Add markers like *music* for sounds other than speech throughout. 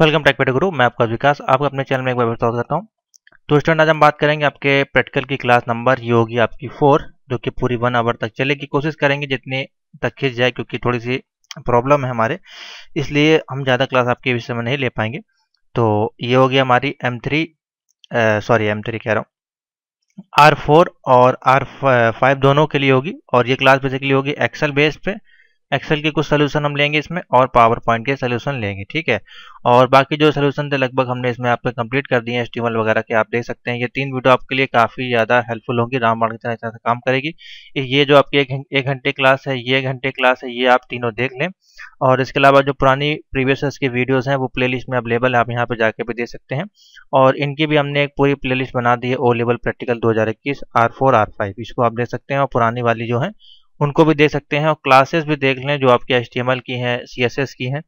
welcome take पेट गुरु मैं आपका विकास आपका अपने चैनल में एक बार बताओ करता हूँ तो स्टूडेंट आज हम बात करेंगे आपके प्रैक्टिकल की क्लास नंबर ये होगी आपकी फोर जो कि पूरी वन आवर तक चले की कोशिश करेंगे जितने तक खींच जाए क्योंकि थोड़ी सी प्रॉब्लम है हमारे इसलिए हम ज़्यादा क्लास आपके विषय में नहीं ले पाएंगे तो ये होगी हमारी एम सॉरी एम कह रहा हूँ आर और आर दोनों के लिए होगी और ये क्लास बेसिकली होगी एक्सल बेस्ड पर एक्सेल के कुछ सोल्यूशन हम लेंगे इसमें और पावर पॉइंट के सोल्यूशन लेंगे ठीक है और बाकी जो सोल्यूशन थे लगभग हमने इसमें आपके कंप्लीट कर दिए हैं एस्टिमल वगैरह के आप देख सकते हैं ये तीन वीडियो आपके लिए काफ़ी ज़्यादा हेल्पफुल होंगी राम मार्ग से काम करेगी ये जो आपकी एक घंटे क्लास है ये घंटे क्लास है ये आप तीनों देख लें और इसके अलावा जो पुरानी प्रीवियस की वीडियोज हैं वो प्ले में अवेलेबल है आप यहाँ पे जाके भी देख सकते हैं और इनकी भी हमने एक पूरी प्ले बना दी है ओ लेवल प्रैक्टिकल दो आर फोर आर फाइव इसको आप देख सकते हैं और पुरानी वाली जो है उनको भी देख सकते हैं और क्लासेस भी देख लें जो आपके एच की हैं सी की हैं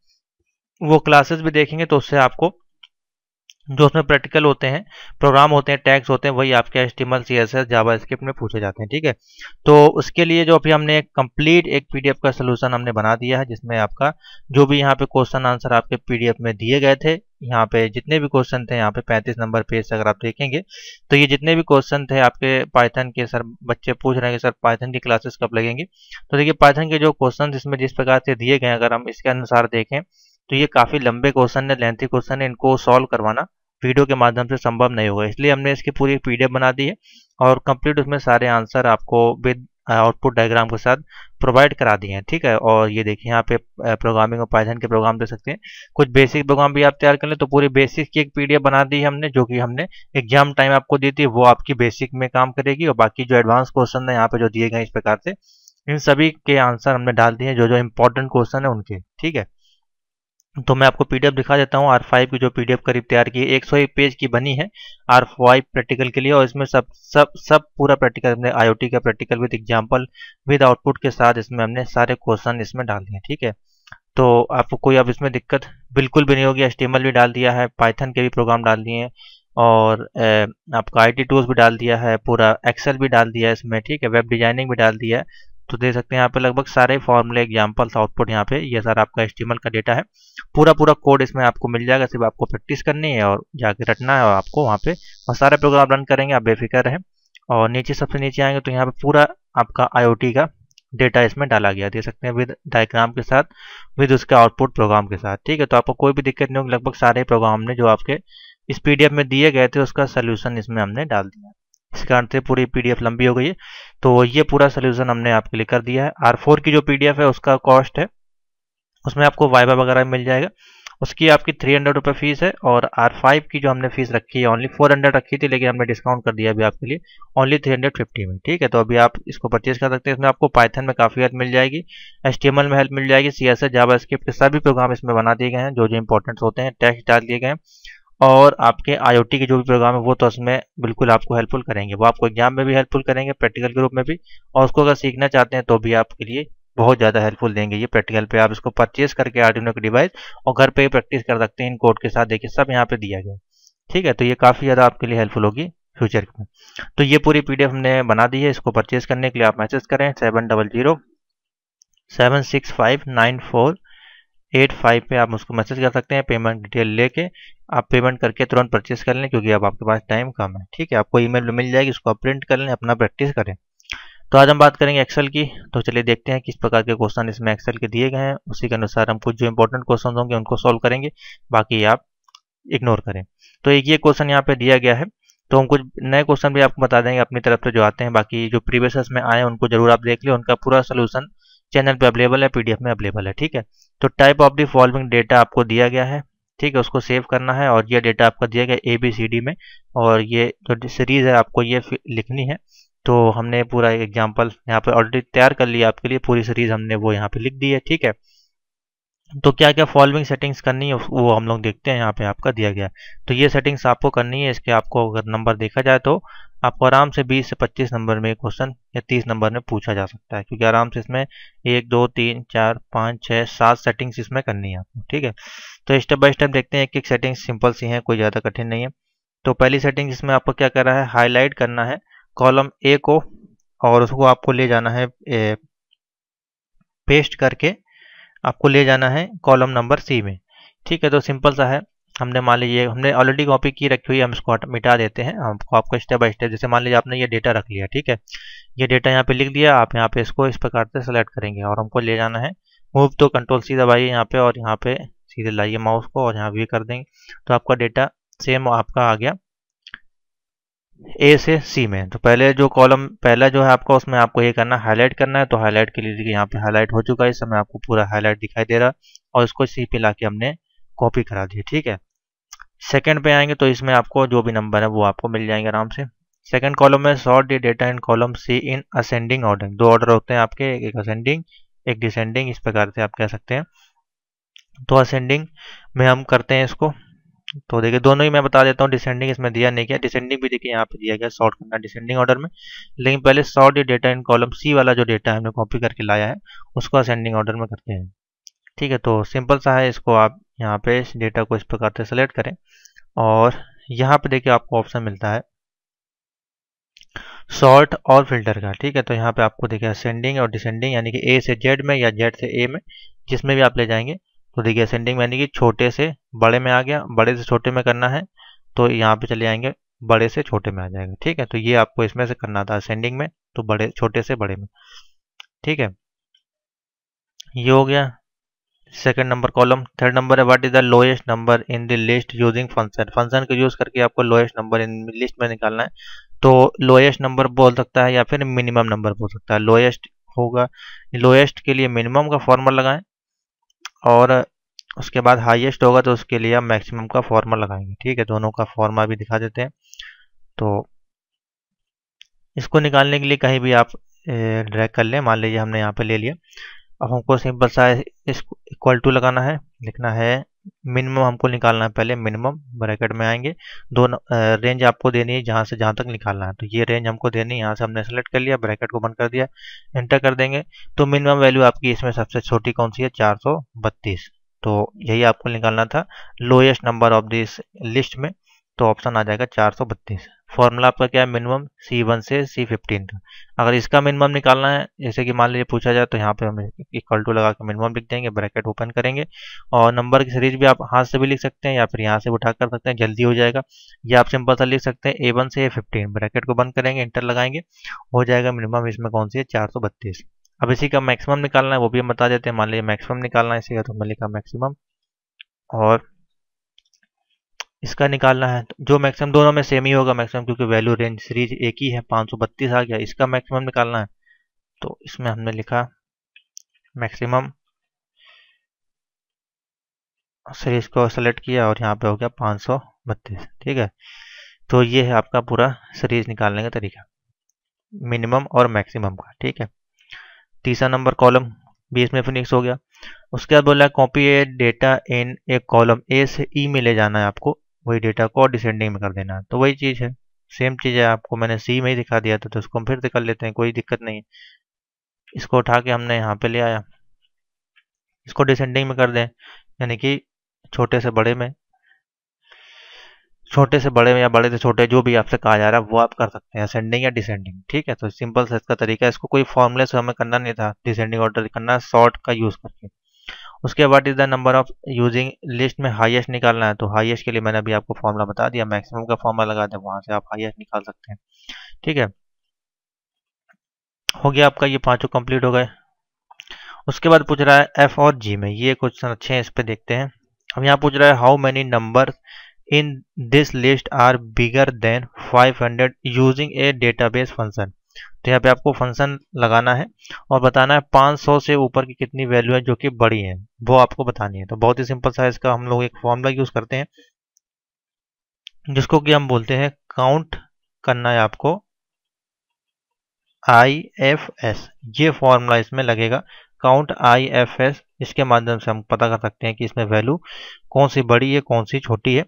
वो क्लासेस भी देखेंगे तो उससे आपको जो उसमें प्रैक्टिकल होते हैं प्रोग्राम होते हैं टैक्स होते हैं वही आपके S T M C S S script में पूछे जाते हैं ठीक है तो उसके लिए जो अभी हमने कंप्लीट एक पी डी एफ का सोल्यूशन हमने बना दिया है जिसमें आपका जो भी यहाँ पे क्वेश्चन आंसर आपके पी डी एफ में दिए गए थे यहाँ पे जितने भी क्वेश्चन थे यहाँ पे 35 नंबर पेज से अगर आप देखेंगे तो ये जितने भी क्वेश्चन थे आपके पाइथन के सर बच्चे पूछ रहे हैं कि सर पाइथन की क्लासेस कब लगेंगे तो देखिए पाइथन के जो क्वेश्चन इसमें जिस प्रकार से दिए गए अगर हम इसके अनुसार देखें तो ये काफ़ी लंबे क्वेश्चन है लेंथी क्वेश्चन है इनको सॉल्व करवाना वीडियो के माध्यम से संभव नहीं होगा इसलिए हमने इसकी पूरी एक पीडीएफ बना दी है और कंप्लीट उसमें सारे आंसर आपको विद आउटपुट डायग्राम के साथ प्रोवाइड करा दिए हैं ठीक है और ये देखिए यहाँ पे प्रोग्रामिंग और पाइथन के प्रोग्राम दे सकते हैं कुछ बेसिक प्रोग्राम भी आप तैयार कर लें तो पूरी बेसिक की एक पीडीएफ बना दी है हमने जो कि हमने एग्जाम टाइम आपको दी थी वो आपकी बेसिक में काम करेगी और बाकी जो एडवांस क्वेश्चन है यहाँ पे जो दिए गए इस प्रकार से इन सभी के आंसर हमने डाल दिए जो जो इम्पोर्टेंट क्वेश्चन है उनके ठीक है तो मैं आपको पीडीएफ दिखा देता हूँ आर फाइव की जो पीडीएफ करीब तैयार की है एक सौ एक पेज की बनी है आर फाइव प्रैक्टिकल के लिए और इसमें सब सब सब पूरा प्रैक्टिकल हमने आईओटी का practical with example with output के साथ इसमें हमने सारे क्वेश्चन इसमें डाल दिए ठीक है तो आपको कोई अब इसमें दिक्कत बिल्कुल भी नहीं होगी एस भी डाल दिया है पाइथन के भी प्रोग्राम डाल दिए हैं और आपका आई टी भी डाल दिया है पूरा एक्सेल भी डाल दिया है इसमें ठीक है वेब डिजाइनिंग भी डाल दिया है तो दे सकते हैं यहाँ पे लगभग सारे फॉर्मूले एग्जाम्पल्स आउटपुट यहाँ पे ये सारा आपका एस्टिमल का डेटा है पूरा पूरा कोड इसमें आपको मिल जाएगा सिर्फ आपको प्रैक्टिस करनी है और जाके रटना है और आपको वहाँ पे और सारे प्रोग्राम रन करेंगे आप बेफिक्र रहें और नीचे सबसे नीचे आएंगे तो यहाँ पे पूरा आपका आई का डेटा इसमें डाला गया दे सकते हैं विद डायग्राम के साथ विद उसके आउटपुट प्रोग्राम के साथ ठीक है तो आपको कोई भी दिक्कत नहीं होगी लगभग सारे प्रोग्राम ने जो आपके इस पी में दिए गए थे उसका सोल्यूशन इसमें हमने डाल दिया इस कारण से पूरी पीडीएफ लंबी हो गई है तो ये पूरा सोल्यूशन हमने आपके लिए कर दिया है आर फोर की जो पी है उसका कॉस्ट है उसमें आपको वाइबा वगैरह मिल जाएगा उसकी आपकी थ्री हंड्रेड रुपये फीस है और आर फाइव की जो हमने फीस रखी है ओनली फोर हंड्रेड रखी थी लेकिन हमने डिस्काउंट कर दिया अभी आपके लिए ओनली थ्री हंड्रेड फिफ्टी में ठीक है तो अभी आप इसको परचेज कर सकते हैं इसमें आपको पाइथन में काफ़ी हेल्प मिल जाएगी एस में हेल्प मिल जाएगी सी एस सभी प्रोग्राम इसमें बना दिए गए हैं जो जो इंपॉर्टेंट्स होते हैं टैक्स डाल दिए गए हैं और आपके आईओटी के जो भी प्रोग्राम है वो तो उसमें बिल्कुल आपको हेल्पफुल करेंगे वो आपको एग्जाम में भी हेल्पफुल करेंगे प्रैक्टिकल के रूप में भी और उसको अगर सीखना चाहते हैं तो भी आपके लिए बहुत ज़्यादा हेल्पफुल देंगे ये प्रैक्टिकल पे आप इसको परचेज करके आर्डिनो के डिवाइस और घर पे ही प्रैक्टिस कर सकते हैं इन कोड के साथ देखिए सब यहाँ पे दिया गया ठीक है तो ये काफ़ी ज़्यादा आपके लिए हेल्पफुल होगी फ्यूचर में तो ये पूरी पी हमने बना दी है इसको परचेज करने के लिए आप मैसेज करें seven double zero seven six five nine four eight five पे आप उसको मैसेज कर सकते हैं पेमेंट डिटेल लेके आप पेमेंट करके तुरंत परचेस कर लें क्योंकि अब आपके पास टाइम कम है ठीक है आपको ईमेल मिल जाएगी उसको आप प्रिंट कर लें अपना प्रैक्टिस करें तो आज हम बात करेंगे एक्सेल की तो चलिए देखते हैं किस प्रकार के क्वेश्चन इसमें एक्सेल के दिए गए हैं उसी के अनुसार हम कुछ जो इंपॉर्टेंट क्वेश्चन होंगे उनको सॉल्व करेंगे बाकी आप इग्नोर करें तो एक ये क्वेश्चन यहाँ पे दिया गया है तो हम कुछ नए क्वेश्चन भी आपको बता देंगे अपनी तरफ से जो आते हैं बाकी जो प्रीवियस में आए उनको जरूर आप देख लें उनका पूरा सोल्यूशन चैनल पे अवेलेबल है पीडीएफ में अवेलेबल है ठीक है तो type of the following data आपको दिया गया है ठीक है उसको सेव करना है और ये डेटा आपका दिया गया ए बी सी डी में और ये जो सीरीज़ है आपको ये लिखनी है तो हमने पूरा एग्जाम्पल यहाँ पर ऑलरेडी तैयार कर लिया आपके लिए पूरी सीरीज़ हमने वो यहाँ पर लिख दी है ठीक है तो क्या क्या फॉलोइंग सेटिंग्स करनी है वो हम लोग देखते हैं यहाँ पे आपका दिया गया तो ये सेटिंग्स आपको करनी है इसके आपको अगर नंबर देखा जाए तो आपको आराम से 20 से 25 नंबर में क्वेश्चन या 30 नंबर में पूछा जा सकता है क्योंकि आराम से इसमें एक दो तीन चार पाँच छः सात सेटिंग्स इसमें करनी है आपको ठीक है तो स्टेप बाय स्टेप देखते हैं एक एक सेटिंग्स सिंपल सी हैं कोई ज़्यादा कठिन नहीं है तो पहली सेटिंग इसमें आपको क्या करना है हाईलाइट करना है कॉलम ए को और उसको आपको ले जाना है पेस्ट करके आपको ले जाना है कॉलम नंबर सी में ठीक है तो सिंपल सा है हमने मान लीजिए हमने ऑलरेडी कॉपी की रखी हुई हम इसको मिटा देते हैं हमको आपको स्टेप बाय स्टेप जैसे मान लीजिए आपने ये डेटा रख लिया ठीक है ये डेटा यहाँ पे लिख दिया आप यहाँ पे इसको इस प्रकार से सेलेक्ट करेंगे और हमको ले जाना है मूव तो कंट्रोल सी दबाइए यहाँ पे और यहाँ पे सीधे लाइए माउस को और यहाँ व्यू कर देंगे तो आपका डेटा सेम आपका आ गया ए से सी में तो पहले जो कॉलम पहला जो है आपका उसमें आपको ये करना हाईलाइट करना है तो हाईलाइट के लिए यहाँ पे हाईलाइट हो चुका है इस समय आपको पूरा हाईलाइट दिखाई दे रहा और इसको सी पे लाके हमने कॉपी करा दिया ठीक है सेकेंड पे आएंगे तो इसमें आपको जो भी नंबर है वो आपको मिल जाएंगे आराम से सेकेंड कॉलम में sort the data and column C in ascending order दो ऑर्डर होते हैं आपके एक असेंडिंग एक डिसेंडिंग इस प्रकार से आप कह सकते हैं तो असेंडिंग में हम करते हैं इसको तो देखिए दोनों ही मैं बता देता हूँ डिसेंडिंग इसमें दिया नहीं गया डिसेंडिंग भी देखिए यहाँ पे दिया गया सॉर्ट करना डिसेंडिंग ऑर्डर में लेकिन पहले सॉर्ट ये डेटा इन कॉलम सी वाला जो डेटा है हमने कॉपी करके लाया है उसको असेंडिंग ऑर्डर में करते हैं ठीक है तो सिंपल सा है इसको आप यहाँ पे इस डेटा को इस प्रकार से सेलेक्ट करें और यहाँ पे देखिए आपको ऑप्शन मिलता है सॉर्ट और फिल्टर का ठीक है तो यहाँ पे आपको देखिए असेंडिंग और डिसेंडिंग यानी कि ए से जेड में या जेड से ए में जिसमें भी आप ले जाएंगे तो देखिए असेंडिंग यानी कि छोटे से बड़े में आ गया बड़े से छोटे में करना है तो यहाँ पे चले आएंगे बड़े से छोटे में आ जाएगा ठीक है तो ये आपको इसमें से करना था असेंडिंग में तो बड़े छोटे से बड़े में ठीक है ये हो गया second number column third number है what is the lowest number in the list using function function को यूज करके आपको लोएस्ट नंबर इन लिस्ट में निकालना है तो लोएस्ट नंबर बोल सकता है या फिर मिनिमम नंबर बोल सकता है लोएस्ट होगा लोएस्ट के लिए मिनिमम का फॉर्मूला लगाएं और उसके बाद हाईएस्ट होगा तो उसके लिए हम मैक्सिमम का फॉर्मा लगाएंगे ठीक है दोनों का फॉर्मा भी दिखा देते हैं तो इसको निकालने के लिए कहीं भी आप ड्रैग कर लें मान लीजिए हमने यहाँ पे ले लिया अब हमको सिंपल सा इसको इक्वल टू लगाना है लिखना है मिनिमम हमको निकालना है पहले मिनिमम ब्रैकेट में आएंगे दो न, रेंज आपको देनी है जहां से जहां तक निकालना है तो ये रेंज हमको देनी है यहाँ से हमने सेलेक्ट कर लिया ब्रैकेट को बंद कर दिया एंटर कर देंगे तो मिनिमम वैल्यू आपकी इसमें सबसे छोटी कौन सी है चार तो यही आपको निकालना था lowest number of this list में तो ऑप्शन आ जाएगा चार फॉर्मूला आपका क्या है मिनिमम सी वन से सी फिफ्टीन तक अगर इसका मिनिमम निकालना है जैसे कि मान लीजिए पूछा जाए तो यहाँ पे हम इक्वल टू लगा के मिनिमम लिख देंगे ब्रैकेट ओपन करेंगे और नंबर की सीरीज भी आप हाथ से भी लिख सकते हैं या फिर यहाँ से उठा कर सकते हैं जल्दी हो जाएगा या आप सिंपल सा लिख सकते हैं ए वन से ए फिफ्टीन ब्रैकेट को बंद करेंगे इंटर लगाएंगे हो जाएगा मिनिमम इसमें कौन सी है चार सौ बत्तीस अब इसी का मैक्सिमम निकालना है वो भी हम बता देते हैं मान लीजिए मैक्सिमम निकालना है इसी का तो हमने लिखा मैक्सिमम और इसका निकालना है जो मैक्सिमम दोनों में सेम ही होगा मैक्सिमम क्योंकि वैल्यू रेंज सीरीज एक ही है 532 आ गया इसका मैक्सिमम निकालना है तो इसमें हमने लिखा मैक्सिमम सीरीज को सेलेक्ट किया और यहाँ पे हो गया 532 ठीक है तो ये है आपका पूरा सीरीज निकालने का तरीका मिनिमम और मैक्सिमम का ठीक है तीसरा नंबर कॉलम बीस में फिनिक्स हो गया उसके बाद बोला copy A data in A column A से ई e में ले जाना है आपको वही डेटा को डिसेंडिंग में कर देना तो वही चीज़ है सेम चीज़ है आपको मैंने सी में ही दिखा दिया था तो उसको हम फिर से कर लेते हैं कोई दिक्कत नहीं इसको उठा के हमने यहाँ पे ले आया इसको डिसेंडिंग में कर दें यानी कि छोटे से बड़े में छोटे से बड़े में या बड़े से छोटे जो भी आपसे कहा जा रहा है वो आप कर सकते हैं असेंडिंग या डिसेंडिंग ठीक है तो सिंपल सा इसका तरीका इसको कोई फॉर्मूले से हमें करना नहीं था डिसेंडिंग ऑर्डर करना शॉर्ट का यूज़ करके उसके बाद is the number of using list में हाईएस्ट निकालना है तो हाईएस्ट के लिए मैंने अभी आपको फॉर्मूला बता दिया मैक्सिमम का फॉर्मूला लगा दें वहां से आप हाईएस्ट निकाल सकते हैं ठीक है हो गया आपका ये पांचों कंप्लीट हो गए उसके बाद पूछ रहा है एफ और जी में ये क्वेश्चन अच्छे हैं इस पर देखते हैं अब यहाँ पूछ रहा है how many number in this list are bigger than 500 using a database function तो यहाँ पे आपको फंक्शन लगाना है और बताना है 500 से ऊपर की कितनी वैल्यू है जो कि बड़ी है वो आपको बतानी है तो बहुत ही सिंपल सा इसका हम लोग एक फॉर्मूला यूज करते हैं जिसको कि हम बोलते हैं काउंट करना है आपको आई एफ एस ये फॉर्मूला इसमें लगेगा काउंट आई एफ एस इसके माध्यम से हम पता कर सकते हैं कि इसमें वैल्यू कौन सी बड़ी है कौन सी छोटी है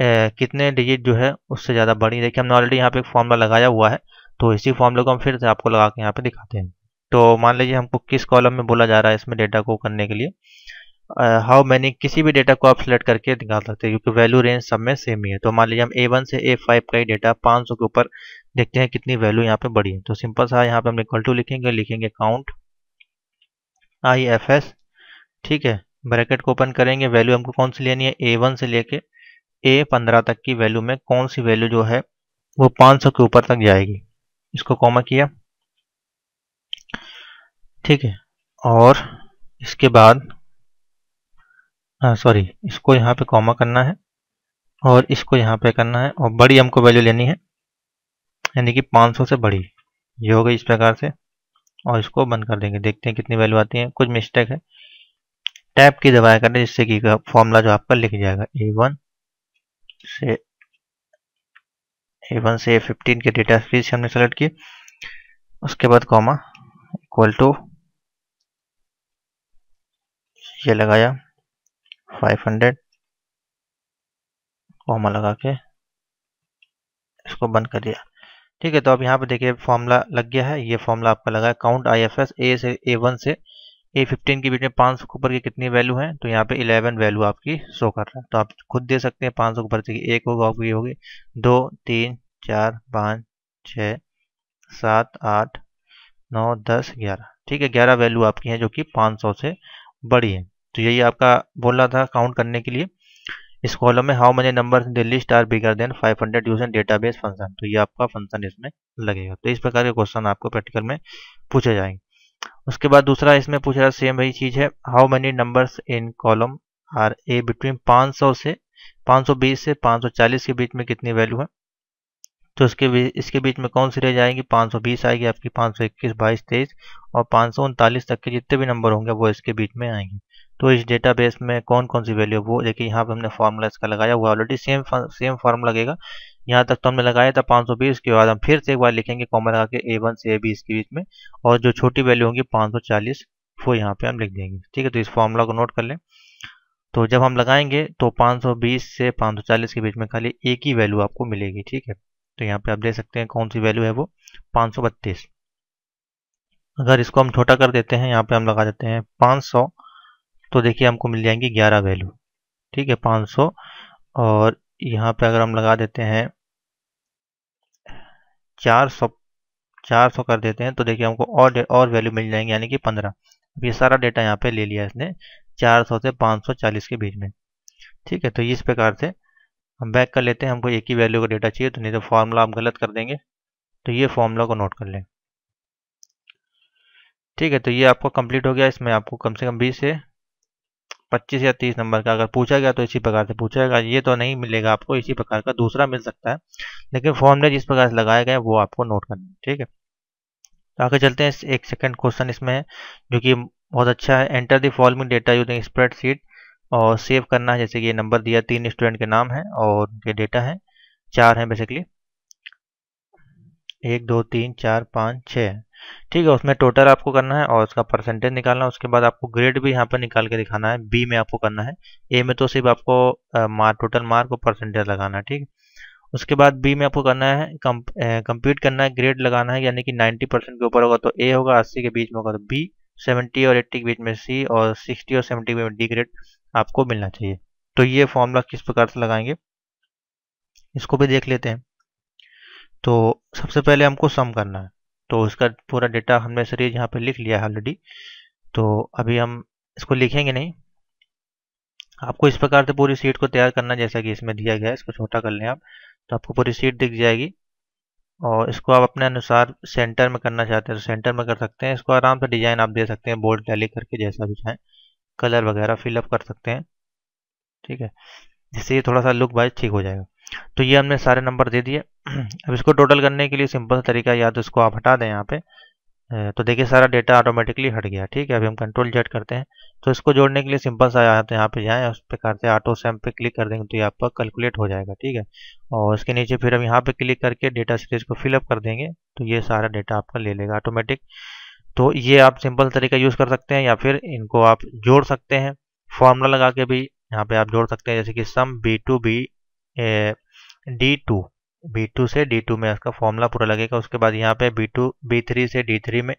ए, कितने डिजिट जो है उससे ज़्यादा बड़ी देखिए हमने ऑलरेडी यहाँ पे एक फॉर्मूला लगाया हुआ है तो इसी फॉर्मूले को हम फिर से आपको लगा के यहाँ पे दिखाते हैं तो मान लीजिए हमको किस कॉलम में बोला जा रहा है इसमें डेटा को करने के लिए हाउ uh, मैनी किसी भी डेटा को आप सिलेक्ट करके दिखा सकते हैं क्योंकि वैल्यू रेंज सब में सेम ही है तो मान लीजिए हम ए वन से ए फाइव का ही डेटा पाँच सौ के ऊपर देखते हैं कितनी वैल्यू यहाँ पे बढ़ी है तो सिंपल सा यहाँ पे हम इक्वल टू लिखेंगे लिखेंगे काउंट आई एफ एस ठीक है ब्रैकेट को ओपन करेंगे वैल्यू हमको कौन सी लेनी है ए वन से लेके ए पंद्रह तक की वैल्यू में कौन सी वैल्यू जो है वो पाँच सौ के ऊपर तक जाएगी इसको कॉमा किया ठीक है और इसके बाद सॉरी हाँ, इसको यहाँ पे कॉमा करना है और इसको यहाँ पे करना है और बड़ी हमको वैल्यू लेनी है यानी कि 500 से बड़ी ये हो गई इस प्रकार से और इसको बंद कर देंगे देखते हैं कितनी वैल्यू आती है कुछ मिस्टेक है टैप की दबाया करें जिससे कि फॉर्मूला जो आपका लिख जाएगा ए वन से एवन वन से फिफ्टीन के डेटा सीरीज हमने सेलेक्ट किए उसके बाद कॉमा इक्वल टू ये लगाया 500 कॉमा लगा के इसको बंद कर दिया ठीक है तो अब यहाँ पे देखिए फॉर्मूला लग गया है ये फॉर्मूला आपका लगा है count I F S A से ए वन से ए फिफ्टीन के बीच में पाँच सौ ऊपर की कितनी वैल्यू है तो यहाँ पे इलेवन वैल्यू आपकी शो कर रहा है तो आप खुद दे सकते हैं पाँच सौ ऊपर से एक होगा आपकी होगी दो तीन चार पाँच छ सात आठ नौ दस ग्यारह ठीक है ग्यारह वैल्यू आपकी है जो कि पाँच सौ से बड़ी है तो यही आपका बोल रहा था काउंट करने के लिए इस कॉलम में how many number the list are bigger than 500 hundred use and database function तो ये आपका फंक्शन इसमें लगेगा तो इस प्रकार के क्वेश्चन आपको प्रैक्टिकल में पूछे जाएंगे उसके बाद दूसरा इसमें पूछ रहा सेम वही चीज़ है how many numbers in column are a between 500 से 520 से 540 के बीच में कितनी वैल्यू है तो इसके इसके बीच में कौन सी रेंज आएगी 520 आएगी आपकी 521 22 23 और पाँच तक के जितने भी नंबर होंगे वो इसके बीच में आएंगे तो इस डेटाबेस में कौन कौन सी वैल्यू वो देखिए यहाँ पे हमने फार्मूला इसका लगाया हुआ ऑलरेडी सेम सेम फार्मूला लगेगा यहाँ तक तो हमने लगाया था 520 के बाद हम फिर से एक बार लिखेंगे कॉमन लगा के ए वन से ए बी बीच में और जो छोटी वैल्यू होंगी पाँच वो यहाँ पे हम लिख देंगे ठीक है तो इस फार्मूला को नोट कर लें तो जब हम लगाएंगे तो पाँच से पाँच के बीच में खाली एक ही वैल्यू आपको मिलेगी ठीक है तो यहाँ पे आप देख सकते हैं कौन सी वैल्यू है वो पाँच सौ बत्तीस अगर इसको हम छोटा कर देते हैं यहाँ पे हम लगा देते हैं 500 सौ तो देखिए हमको मिल जाएंगी ग्यारह वैल्यू ठीक है 500 सौ और यहाँ पे अगर हम लगा देते हैं चार सौ चार सौ कर देते हैं तो देखिए हमको और और वैल्यू मिल जाएंगे यानी कि पंद्रह अब ये सारा डेटा यहाँ पे ले लिया इसने चार सौ से 540 सौ चालीस के बीच में ठीक है तो इस प्रकार से हम बैक कर लेते हैं हमको एक ही वैल्यू का डेटा चाहिए तो नहीं तो फार्मूला आप गलत कर देंगे तो ये फार्मूला को नोट कर लें ठीक है तो ये आपको कंप्लीट हो गया इसमें आपको कम से कम बीस से पच्चीस या तीस नंबर का अगर पूछा गया तो इसी प्रकार से पूछा गया ये तो नहीं मिलेगा आपको इसी प्रकार का दूसरा मिल सकता है लेकिन फॉर्मूले जिस प्रकार से लगाए गए वो आपको नोट करना है ठीक है तो आगे चलते हैं एक सेकंड क्वेश्चन इसमें जो कि बहुत अच्छा है enter the following data using spreadsheet और सेव करना है जैसे कि ये नंबर दिया तीन स्टूडेंट के नाम है और उनके डेटा है चार हैं बेसिकली एक दो तीन चार पाँच छः ठीक है उसमें टोटल आपको करना है और उसका परसेंटेज निकालना है उसके बाद आपको ग्रेड भी यहाँ पर निकाल के दिखाना है बी में आपको करना है ए में तो सिर्फ आपको मार्क टोटल मार्क और परसेंटेज लगाना है ठीक उसके बाद बी में आपको करना है कम, करना है ग्रेड लगाना है यानी कि 90 परसेंट के ऊपर होगा तो ए होगा 80 के बीच में होगा तो बी 70 और 80 के बीच में सी और 60 और 70 के बीच में डी ग्रेड आपको मिलना चाहिए तो ये फॉर्मूला किस प्रकार से लगाएंगे इसको भी देख लेते हैं तो सबसे पहले हमको सम करना है तो इसका पूरा डेटा हमने सर यहाँ पे लिख लिया है ऑलरेडी तो अभी हम इसको लिखेंगे नहीं आपको इस प्रकार से पूरी सीट को तैयार करना जैसा कि इसमें दिया गया है इसको छोटा कर लें आप तो आपको पूरी सीट दिख जाएगी और इसको आप अपने अनुसार सेंटर में करना चाहते हैं तो सेंटर में कर सकते हैं इसको आराम से डिजाइन आप दे सकते हैं बोल्ड टैली करके जैसा भी चाहें कलर वगैरह फिलअप कर सकते हैं ठीक है जिससे ये थोड़ा सा लुक वाइज ठीक हो जाएगा तो ये हमने सारे नंबर दे दिए *clears throat* अब इसको टोटल करने के लिए सिंपल तरीका या तो इसको आप हटा दें यहाँ पे तो देखिए सारा डेटा ऑटोमेटिकली हट गया ठीक है अभी हम कंट्रोल जेट करते हैं तो इसको जोड़ने के लिए सिंपल सा आया तो यहाँ पे जाएँ उस पर करते हैं ऑटो सैम पे क्लिक कर देंगे तो ये आपका कैलकुलेट हो जाएगा ठीक है और इसके नीचे फिर हम यहाँ पे क्लिक करके डेटा सीरीज को फिलअप कर देंगे तो ये सारा डेटा आपका ले लेगा ऑटोमेटिक तो ये आप सिंपल तरीका यूज़ कर सकते हैं या फिर इनको आप जोड़ सकते हैं फॉर्मूला लगा के भी यहाँ पे आप जोड़ सकते हैं जैसे कि sum B two B D two B two से डी टू में इसका फॉर्मूला पूरा लगेगा उसके बाद यहाँ पे बी टू बी थ्री से डी थ्री में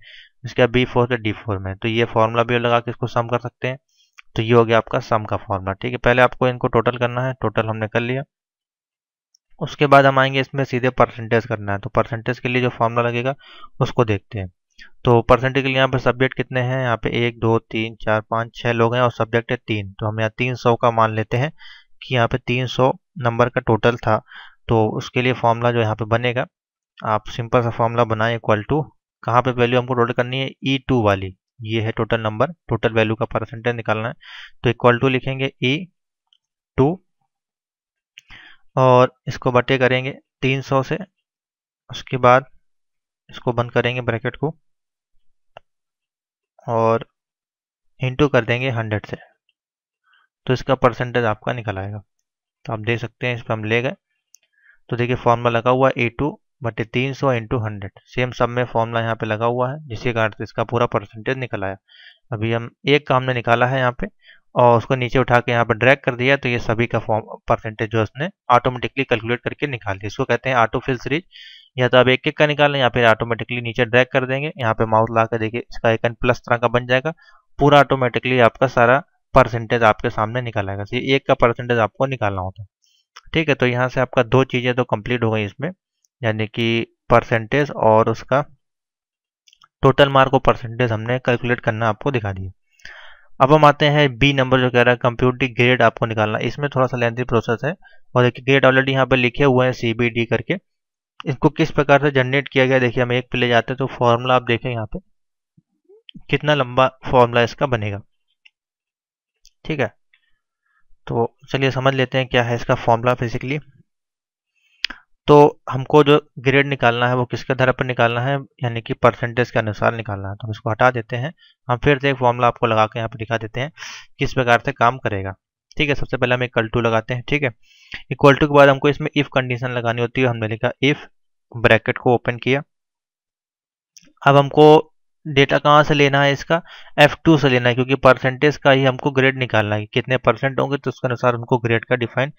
बाद बी फोर से डी फोर में तो ये फॉर्मूला भी लगा के इसको सम कर सकते हैं तो ये हो गया आपका सम का फॉर्मूला ठीक है पहले आपको इनको टोटल करना है टोटल हमने कर लिया उसके बाद हम आएंगे इसमें सीधे परसेंटेज करना है तो परसेंटेज के लिए जो फॉर्मूला लगेगा उसको देखते हैं तो परसेंटेज के लिए यहाँ पर सब्जेक्ट कितने हैं यहाँ पे एक दो तीन चार पाँच छः लोग हैं और सब्जेक्ट है तीन तो हम यहाँ तीन सौ का मान लेते हैं कि यहाँ पे तीन सौ नंबर का टोटल था तो उसके लिए फॉर्मूला जो यहाँ पे बनेगा आप सिंपल सा फॉर्मूला बनाएं इक्वल टू कहाँ पे वैल्यू हमको टोटल करनी है ई e टू वाली ये है टोटल नंबर टोटल वैल्यू का परसेंटेज निकालना है तो इक्वल टू लिखेंगे ई e टू और इसको बटे करेंगे तीन सौ से उसके बाद इसको बंद करेंगे ब्रैकेट को और इंटू कर देंगे हंड्रेड से तो इसका परसेंटेज आपका निकल आएगा तो आप देख सकते हैं इस पर हम ले गए तो देखिए फॉर्मूला लगा हुआ ए टू बटे तीन सौ इंटू हंड्रेड सेम सब में फॉर्मूला यहाँ पे लगा हुआ है जिसके कारण इसका पूरा परसेंटेज निकल आया अभी हम एक काम ने निकाला है यहाँ पे और उसको नीचे उठा के यहाँ पर ड्रैग कर दिया तो ये सभी का फॉर्म परसेंटेज जो उसने ऑटोमेटिकली कैलकुलेट करके निकाल दिया इसको कहते हैं ऑटो फिल सीरीज या तो आप एक एक का निकालें या फिर ऑटोमेटिकली नीचे ड्रैग कर देंगे यहाँ पे माउथ ला कर देखिए इसका आइकन प्लस तरह का बन जाएगा पूरा ऑटोमेटिकली आपका सारा परसेंटेज आपके सामने निकालेगा आएगा तो एक का परसेंटेज आपको निकालना होता है ठीक है तो यहाँ से आपका दो चीज़ें तो कंप्लीट हो गई इसमें यानी कि परसेंटेज और उसका टोटल मार्क और परसेंटेज हमने कैलकुलेट करना आपको दिखा दिया अब हम आते हैं बी नंबर जो कह रहा है कंप्यूटर ग्रेड आपको निकालना इसमें थोड़ा सा लेंथी प्रोसेस है और देखिए ग्रेड ऑलरेडी यहाँ पर लिखे हुए हैं सी बी डी करके इनको किस प्रकार से जनरेट किया गया देखिए हम एक पे ले जाते हैं तो फॉर्मूला आप देखें यहाँ पे कितना लंबा फॉर्मूला इसका बनेगा ठीक है तो चलिए समझ लेते हैं क्या है इसका फॉर्मूला फिजिकली तो हमको जो ग्रेड निकालना है वो किसके आधार पर निकालना है यानी कि परसेंटेज के अनुसार निकालना है तो हम इसको हटा देते हैं हम फिर से एक फॉर्मूला आपको लगा के यहाँ पर दिखा देते हैं किस प्रकार से काम करेगा ठीक है सबसे पहले हम एक कल टू लगाते हैं ठीक है इक्वल टू के बाद हमको इसमें इफ कंडीशन लगानी होती है हमने लिखा इफ ब्रैकेट को ओपन किया अब हमको डेटा कहाँ से लेना है इसका F2 से लेना है क्योंकि परसेंटेज का ही हमको ग्रेड निकालना है कितने परसेंट होंगे तो उसके अनुसार उनको ग्रेड का डिफाइन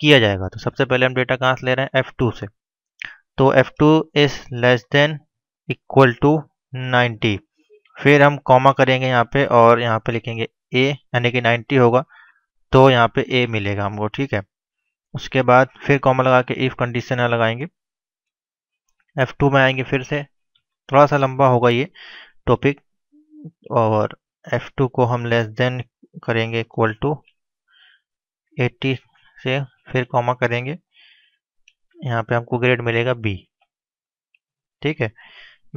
किया जाएगा तो सबसे पहले हम डेटा कहाँ से ले रहे हैं F2 से तो F2 is less than equal to ninety फिर हम कॉमा करेंगे यहाँ पे और यहाँ पे लिखेंगे ए यानी कि 90 होगा तो यहाँ पे ए मिलेगा हमको ठीक है उसके बाद फिर कॉमा लगा के इफ़ कंडीशन लगाएंगे एफ टू में आएंगे फिर से थोड़ा सा लंबा होगा ये टॉपिक और एफ टू को हम लेस देन करेंगे इक्वल टू एट्टी से फिर कॉमा करेंगे यहाँ पे हमको ग्रेड मिलेगा बी ठीक है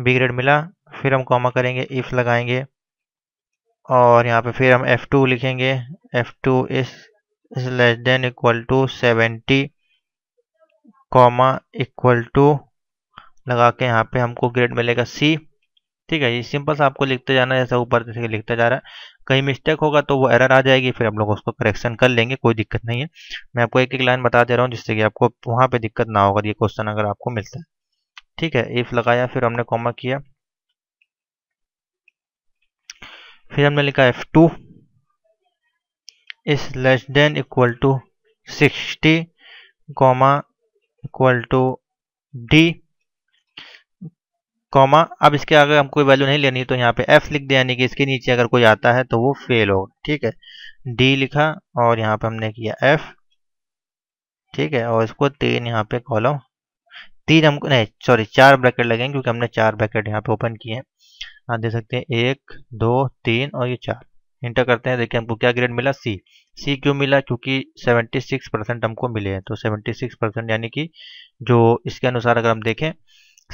बी ग्रेड मिला फिर हम कॉमा करेंगे इफ़ लगाएंगे और यहाँ पे फिर हम एफ टू लिखेंगे एफ टू इस is less than equal to seventy comma equal to लगा के यहाँ पे हमको ग्रेड मिलेगा सी ठीक है ये सिंपल सा आपको लिखते जाना है जैसा ऊपर जैसे लिखता जा रहा है कहीं मिस्टेक होगा तो वो एरर आ जाएगी फिर हम लोग उसको करेक्शन कर लेंगे कोई दिक्कत नहीं है मैं आपको एक एक लाइन बता दे रहा हूँ जिससे कि आपको वहाँ पे दिक्कत ना होगा ये क्वेश्चन अगर आपको मिलता है ठीक है इफ लगाया फिर हमने कॉमा किया फिर हमने लिखा F two is less than equal to 60 comma equal to d comma अब इसके आगे कोई वैल्यू नहीं लेनी तो यहाँ पे f लिख दे यानी कि इसके नीचे अगर कोई आता है तो वो फेल हो ठीक है d लिखा और यहाँ पे हमने किया f ठीक है और इसको तीन यहाँ पे कॉलम तीन हमको नहीं सॉरी चार ब्रैकेट लगेंगे क्योंकि हमने चार ब्रैकेट यहाँ पे ओपन किए हैं आप देख सकते हैं एक दो तीन और ये चार इंटर करते हैं देखिए हमको क्या ग्रेड मिला सी सी क्यों मिला क्योंकि 76 परसेंट हमको मिले हैं तो 76 परसेंट यानी कि जो इसके अनुसार अगर हम देखें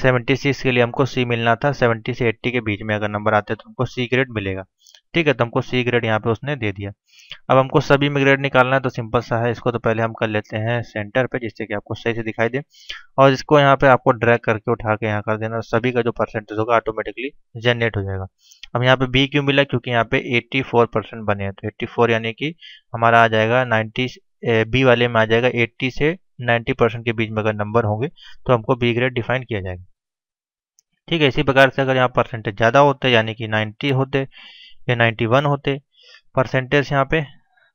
76 के लिए हमको सी मिलना था 70 से 80 के बीच में अगर नंबर आते हैं तो हमको सी ग्रेड मिलेगा ठीक है तो हमको सी ग्रेड यहाँ पे उसने दे दिया अब हमको सभी में ग्रेड निकालना है तो सिंपल सा है इसको तो पहले हम कर लेते हैं सेंटर पे जिससे कि आपको सही से दिखाई दे और इसको यहाँ पे आपको ड्रैग करके उठा के यहाँ कर देना सभी का जो परसेंटेज होगा ऑटोमेटिकली जनरेट हो जाएगा अब यहाँ पे बी क्यों मिला क्योंकि यहाँ पे फोर परसेंट बने हैं तो फोर यानी कि हमारा आ जाएगा नाइनटी बी वाले में आ जाएगा एट्टी से नाइन्टी परसेंट के बीच में अगर नंबर होंगे तो हमको बी ग्रेड डिफाइन किया जाएगा ठीक है इसी प्रकार से अगर यहाँ परसेंटेज ज़्यादा होते यानी कि नाइनटी होते या 91 होते परसेंटेज यहाँ पे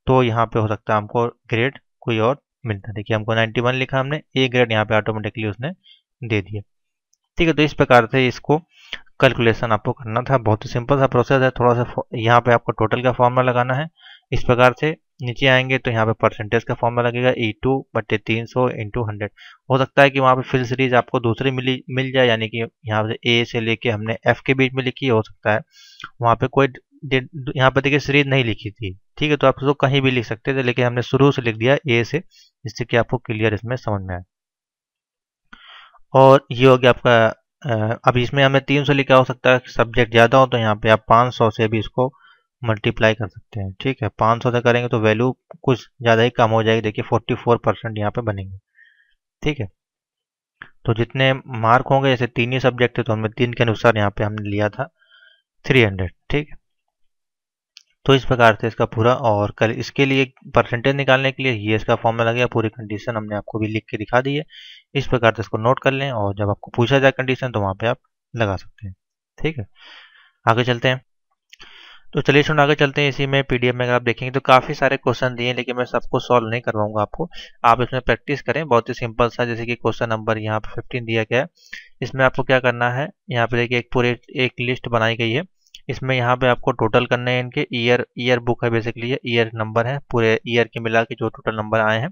तो यहाँ पे हो सकता है हमको ग्रेड कोई और मिलता देखिए हमको 91 लिखा हमने ए ग्रेड यहाँ पे ऑटोमेटिकली उसने दे दिया ठीक है तो इस प्रकार से इसको कैलकुलेशन आपको करना था बहुत ही सिंपल सा प्रोसेस है थोड़ा सा यहाँ पे आपको टोटल का फॉर्मूला लगाना है इस प्रकार से नीचे आएंगे तो यहाँ पे परसेंटेज का फॉर्मूला लगेगा ई टू बटे तीन सौ इंटू हंड्रेड हो सकता है कि वहाँ पे फिल सीरीज आपको दूसरी मिली मिल जाए यानी कि यहाँ से ए से लेके हमने एफ के बीच में लिखी हो सकता है वहाँ पे कोई यहाँ पर देखिए सीरीज नहीं लिखी थी ठीक है तो आप उसको कहीं भी लिख सकते थे लेकिन हमने शुरू से लिख दिया ए से जिससे कि आपको क्लियर इसमें समझ में आए और ये हो गया आपका अब इसमें हमें तीन सौ लिखा हो सकता है सब्जेक्ट ज़्यादा हो तो यहाँ पे आप पाँच सौ से भी इसको मल्टीप्लाई कर सकते हैं ठीक है पाँच सौ से करेंगे तो वैल्यू कुछ ज़्यादा ही कम हो जाएगी देखिए फोर्टी फोर परसेंट यहाँ पे बनेंगे ठीक है तो जितने मार्क होंगे जैसे तीन ही सब्जेक्ट थे तो हमने तीन के अनुसार यहाँ पे हमने लिया था थ्री हंड्रेड ठीक है तो इस प्रकार से इसका पूरा और कल इसके लिए परसेंटेज निकालने के लिए ये इसका फॉर्मूला गया पूरी कंडीशन हमने आपको भी लिख के दिखा दी है इस प्रकार से इसको नोट कर लें और जब आपको पूछा जाए कंडीशन तो वहाँ पे आप लगा सकते हैं ठीक है आगे चलते हैं तो चलिए सुन आगे चलते हैं इसी में पीडीएफ में अगर आप देखेंगे तो काफ़ी सारे क्वेश्चन दिए लेकिन मैं सबको सॉल्व नहीं करवाऊंगा आपको आप इसमें प्रैक्टिस करें बहुत ही सिंपल सा जैसे कि क्वेश्चन नंबर यहाँ पे फिफ्टीन दिया गया है इसमें आपको क्या करना है यहाँ पे देखिए एक पूरे एक लिस्ट बनाई गई है इसमें यहाँ पे आपको टोटल करने हैं इनके ईयर ईयर बुक है बेसिकली ये ईयर नंबर है पूरे ईयर के मिला के जो टोटल नंबर आए हैं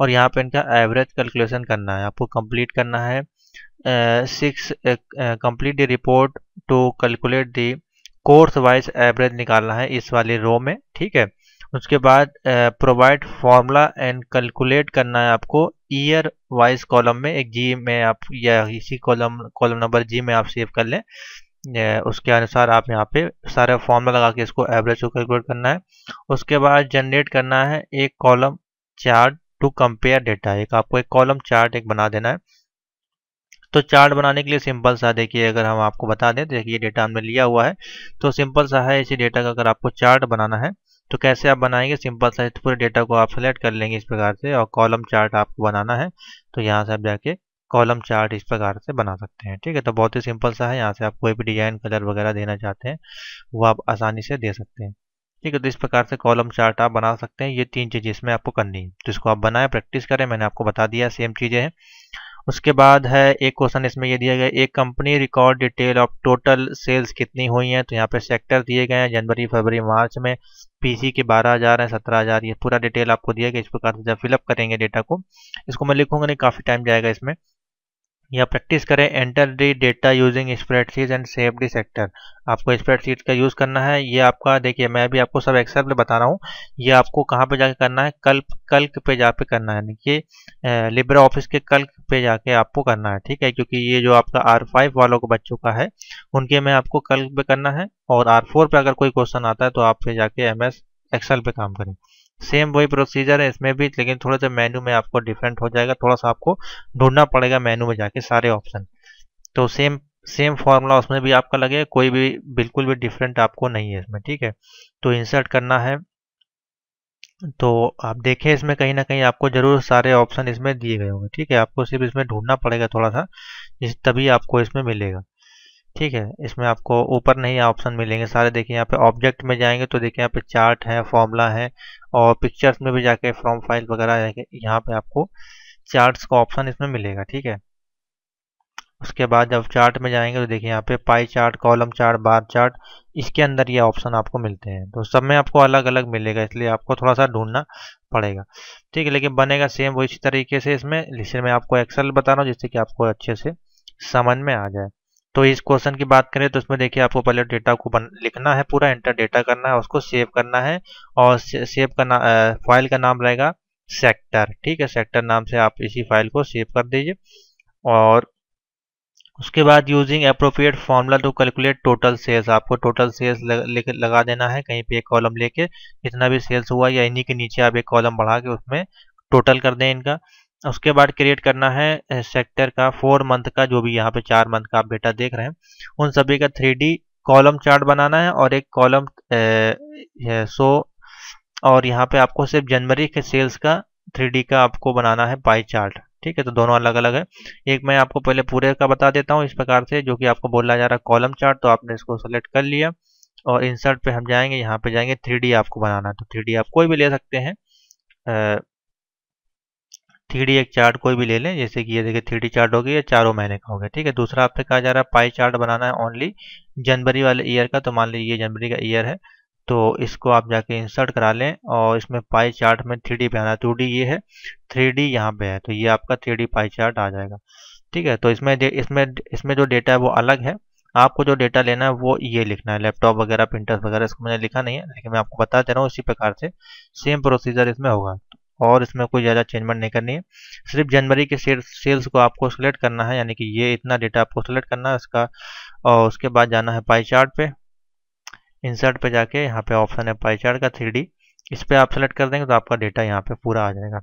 और यहाँ पे इनका एवरेज कैलकुलेशन करना है आपको कंप्लीट करना है six complete the report to calculate the course wise average निकालना है इस वाली रो में ठीक है उसके बाद प्रोवाइड फॉर्मूला एंड कैलकुलेट करना है आपको ईयर वाइज कॉलम में एक जी में आप या इसी कॉलम कॉलम नंबर जी में आप सेव कर लें उसके अनुसार आप यहाँ पे सारे फॉर्मूला लगा के इसको एवरेज को कैलकुलेट करना है उसके बाद जनरेट करना है एक column chart to compare data एक आपको एक कॉलम चार्ट एक बना देना है तो चार्ट बनाने के लिए सिंपल सा देखिए अगर हम आपको बता दें देखिए ये डेटा हमने लिया हुआ है तो सिंपल सा है इसी डेटा का अगर आपको चार्ट बनाना है तो कैसे आप बनाएंगे सिंपल सा पूरे डेटा को आप सेलेक्ट कर लेंगे इस प्रकार से और कॉलम चार्ट आपको बनाना है तो यहाँ से आप जाके कॉलम चार्ट इस प्रकार से बना सकते हैं ठीक है तो बहुत ही सिंपल सा है यहाँ से आप कोई भी डिजाइन कलर वगैरह देना चाहते हैं वो आप आसानी से दे सकते हैं ठीक है तो इस प्रकार से कॉलम चार्ट आप बना सकते हैं ये तीन चीज़ें इसमें आपको करनी है तो इसको आप बनाएं प्रैक्टिस करें मैंने आपको बता दिया सेम चीज़ें हैं उसके बाद है एक क्वेश्चन इसमें ये दिया गया एक company record detail of total sales कितनी हुई हैं तो यहाँ पे सेक्टर दिए गए हैं जनवरी फरवरी मार्च में पीसी के बारह हज़ार हैं सत्रह हज़ार ये पूरा डिटेल आपको दिया गया इस प्रकार से जब फिलअप करेंगे डेटा को इसको मैं लिखूंगा नहीं काफ़ी टाइम जाएगा इसमें या प्रैक्टिस करें enter the data using spreadsheet and save the sector आपको स्प्रेडशीट का यूज़ करना है ये आपका देखिए मैं अभी आपको सब एक्सेप्ट बता रहा हूँ ये आपको कहाँ पे जाके करना है कल कल्क पे जाके करना है देखिए लिब्रा ऑफिस के कल्क पे जाके आपको करना है ठीक है क्योंकि ये जो आपका आर फाइव वालों के बच्चों का है उनके में आपको कल्क पे करना है और आर फोर पर अगर कोई क्वेश्चन आता है तो आप पे जाके एम एस एक्सेल पे काम करें सेम वही प्रोसीजर है इसमें भी लेकिन थोड़ा सा मेन्यू में आपको डिफरेंट हो जाएगा थोड़ा सा आपको ढूंढना पड़ेगा मेन्यू में जाके सारे ऑप्शन तो सेम सेम फॉर्मूला उसमें भी आपका लगे कोई भी बिल्कुल भी डिफरेंट आपको नहीं है इसमें ठीक है तो इंसर्ट करना है तो आप देखें इसमें कहीं ना कहीं आपको जरूर सारे ऑप्शन इसमें दिए गए होंगे ठीक है आपको सिर्फ इसमें ढूंढना पड़ेगा थोड़ा सा तभी आपको इसमें मिलेगा ठीक है इसमें आपको ऊपर नहीं ऑप्शन मिलेंगे सारे देखिए यहाँ पे ऑब्जेक्ट में जाएंगे तो देखिए यहाँ पे चार्ट है फॉर्मूला है और पिक्चर्स में भी जाके फ्रॉम फाइल वगैरह जाके यहाँ पे आपको चार्ट्स का ऑप्शन इसमें मिलेगा ठीक है उसके बाद जब चार्ट में जाएंगे तो देखिए यहाँ पे pie chart column chart bar chart इसके अंदर ये ऑप्शन आपको मिलते हैं तो सब में आपको अलग अलग मिलेगा इसलिए आपको थोड़ा सा ढूंढना पड़ेगा ठीक है लेकिन बनेगा सेम वो इसी तरीके से इसमें जिससे मैं आपको एक्सेल बता रहा हूँ जिससे कि आपको अच्छे से समझ में आ जाए तो इस क्वेश्चन की बात करें तो इसमें देखिए आपको पहले डेटा को बन, लिखना है पूरा एंटर डेटा करना है उसको सेव करना है और सेव का ना फाइल का नाम रहेगा सेक्टर ठीक है सेक्टर नाम से आप इसी फाइल को सेव कर दीजिए और उसके बाद using appropriate formula to calculate total sales आपको टोटल सेल्स लगा देना है कहीं पे एक कॉलम लेके जितना भी सेल्स हुआ या इन्हीं के नीचे आप एक कॉलम बढ़ा के उसमें टोटल कर दें इनका उसके बाद क्रिएट करना है सेक्टर का फोर मंथ का जो भी यहाँ पे चार मंथ का आप डेटा देख रहे हैं उन सभी का थ्री कॉलम चार्ट बनाना है और एक कॉलम सो और यहाँ पे आपको सिर्फ जनवरी के सेल्स का थ्री का आपको बनाना है बाई चार्ट ठीक है तो दोनों अलग अलग है एक मैं आपको पहले पूरे का बता देता हूँ इस प्रकार से जो कि आपको बोला जा रहा है कॉलम चार्ट तो आपने इसको सेलेक्ट कर लिया और इंसर्ट पे हम जाएंगे यहाँ पे जाएंगे थ्री आपको बनाना है तो थ्री आप कोई भी ले सकते हैं थ्री एक चार्ट कोई भी ले लें जैसे कि ये देखिए थ्री चार्ट हो गया या चारों महीने का हो गया ठीक है दूसरा आपसे कहा जा रहा है पाई चार्ट बनाना है ओनली जनवरी वाले ईयर का तो मान लीजिए जनवरी का ईयर है तो इसको आप जाके इंसर्ट करा लें और इसमें पाई चार्ट में थ्री डी पे आना टू डी ये है थ्री डी यहाँ पे है तो ये आपका थ्री डी पाई चार्ट आ जाएगा ठीक है तो इसमें इसमें इसमें जो डेटा है वो अलग है आपको जो डेटा लेना है वो ये लिखना है लैपटॉप वगैरह प्रिंटर्स वगैरह इसको मैंने लिखा नहीं है लेकिन मैं आपको बता दे रहा हूँ इसी प्रकार से सेम प्रोसीजर इसमें होगा और इसमें कोई ज़्यादा चेंजमेंट नहीं करनी है सिर्फ जनवरी के सेल्स को आपको सेलेक्ट करना है यानी कि ये इतना डेटा आपको सेलेक्ट करना है इसका और उसके बाद जाना है पाई चार्ट पे इंसर्ट पे जाके यहाँ पे ऑप्शन है पाई चार्ट का थ्री इस पर आप सेलेक्ट कर देंगे तो आपका डेटा यहाँ पे पूरा आ जाएगा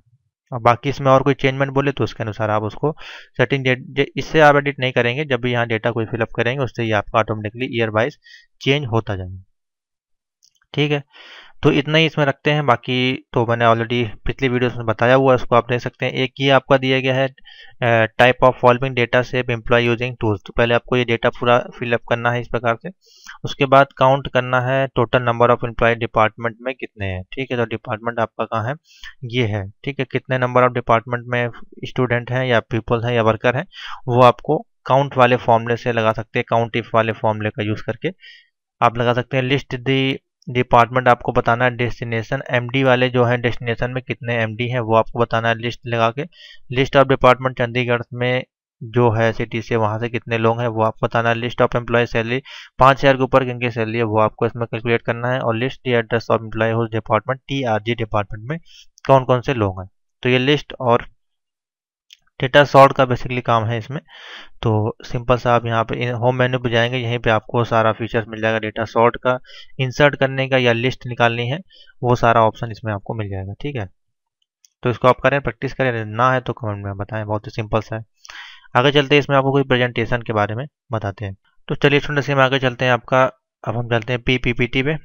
और बाकी इसमें और कोई चेंजमेंट बोले तो उसके अनुसार आप उसको सेटिंग डेट इससे आप एडिट नहीं करेंगे जब भी यहाँ डेटा कोई फिलअप करेंगे उससे ही आपका ऑटोमेटिकली ईयर वाइज चेंज होता जाएगा ठीक है तो इतना ही इसमें रखते हैं बाकी तो मैंने ऑलरेडी पिछली वीडियोस में बताया हुआ है उसको आप देख सकते हैं एक ये आपका दिया गया है टाइप ऑफ फॉलोइंग डेटा सेप एम्प्लॉय यूजिंग टूल्स तो पहले आपको ये डेटा पूरा फिलअप करना है इस प्रकार से उसके बाद काउंट करना है total number of employee department में कितने हैं ठीक है तो डिपार्टमेंट आपका कहाँ है ये है ठीक है कितने नंबर ऑफ डिपार्टमेंट में स्टूडेंट हैं या पीपल हैं या वर्कर हैं वो आपको काउंट वाले फॉर्मूले से लगा सकते हैं काउंट इफ वाले फॉर्मूले का यूज़ करके आप लगा सकते हैं लिस्ट दी डिपार्टमेंट आपको बताना है डेस्टिनेशन एमडी वाले जो हैं डेस्टिनेशन में कितने एमडी हैं वो आपको बताना है लिस्ट लगा के लिस्ट ऑफ डिपार्टमेंट चंडीगढ़ में जो है सिटी से वहाँ से कितने लोग हैं वो आपको बताना है लिस्ट ऑफ एम्प्लॉय सैलरी पाँच हज़ार के ऊपर किनकी सैलरी है वो आपको इसमें कैलकुलेट करना है और लिस्ट या address of employee department T department में कौन कौन से लोग हैं तो ये लिस्ट और डेटा सॉर्ट का बेसिकली काम है इसमें तो सिंपल सा आप यहाँ पे होम मेन्यू पे जाएंगे यहीं पे आपको सारा फीचर्स मिल जाएगा डेटा सॉर्ट का इंसर्ट करने का या लिस्ट निकालनी है वो सारा ऑप्शन इसमें आपको मिल जाएगा ठीक है तो इसको आप करें प्रैक्टिस करें ना है तो कमेंट में बताएं बहुत ही सिंपल सा है आगे चलते हैं इसमें आपको कोई प्रेजेंटेशन के बारे में बताते हैं तो चलिए स्टूडेंट सेम आगे चलते हैं आपका अब हम चलते हैं पी पी पी टी पे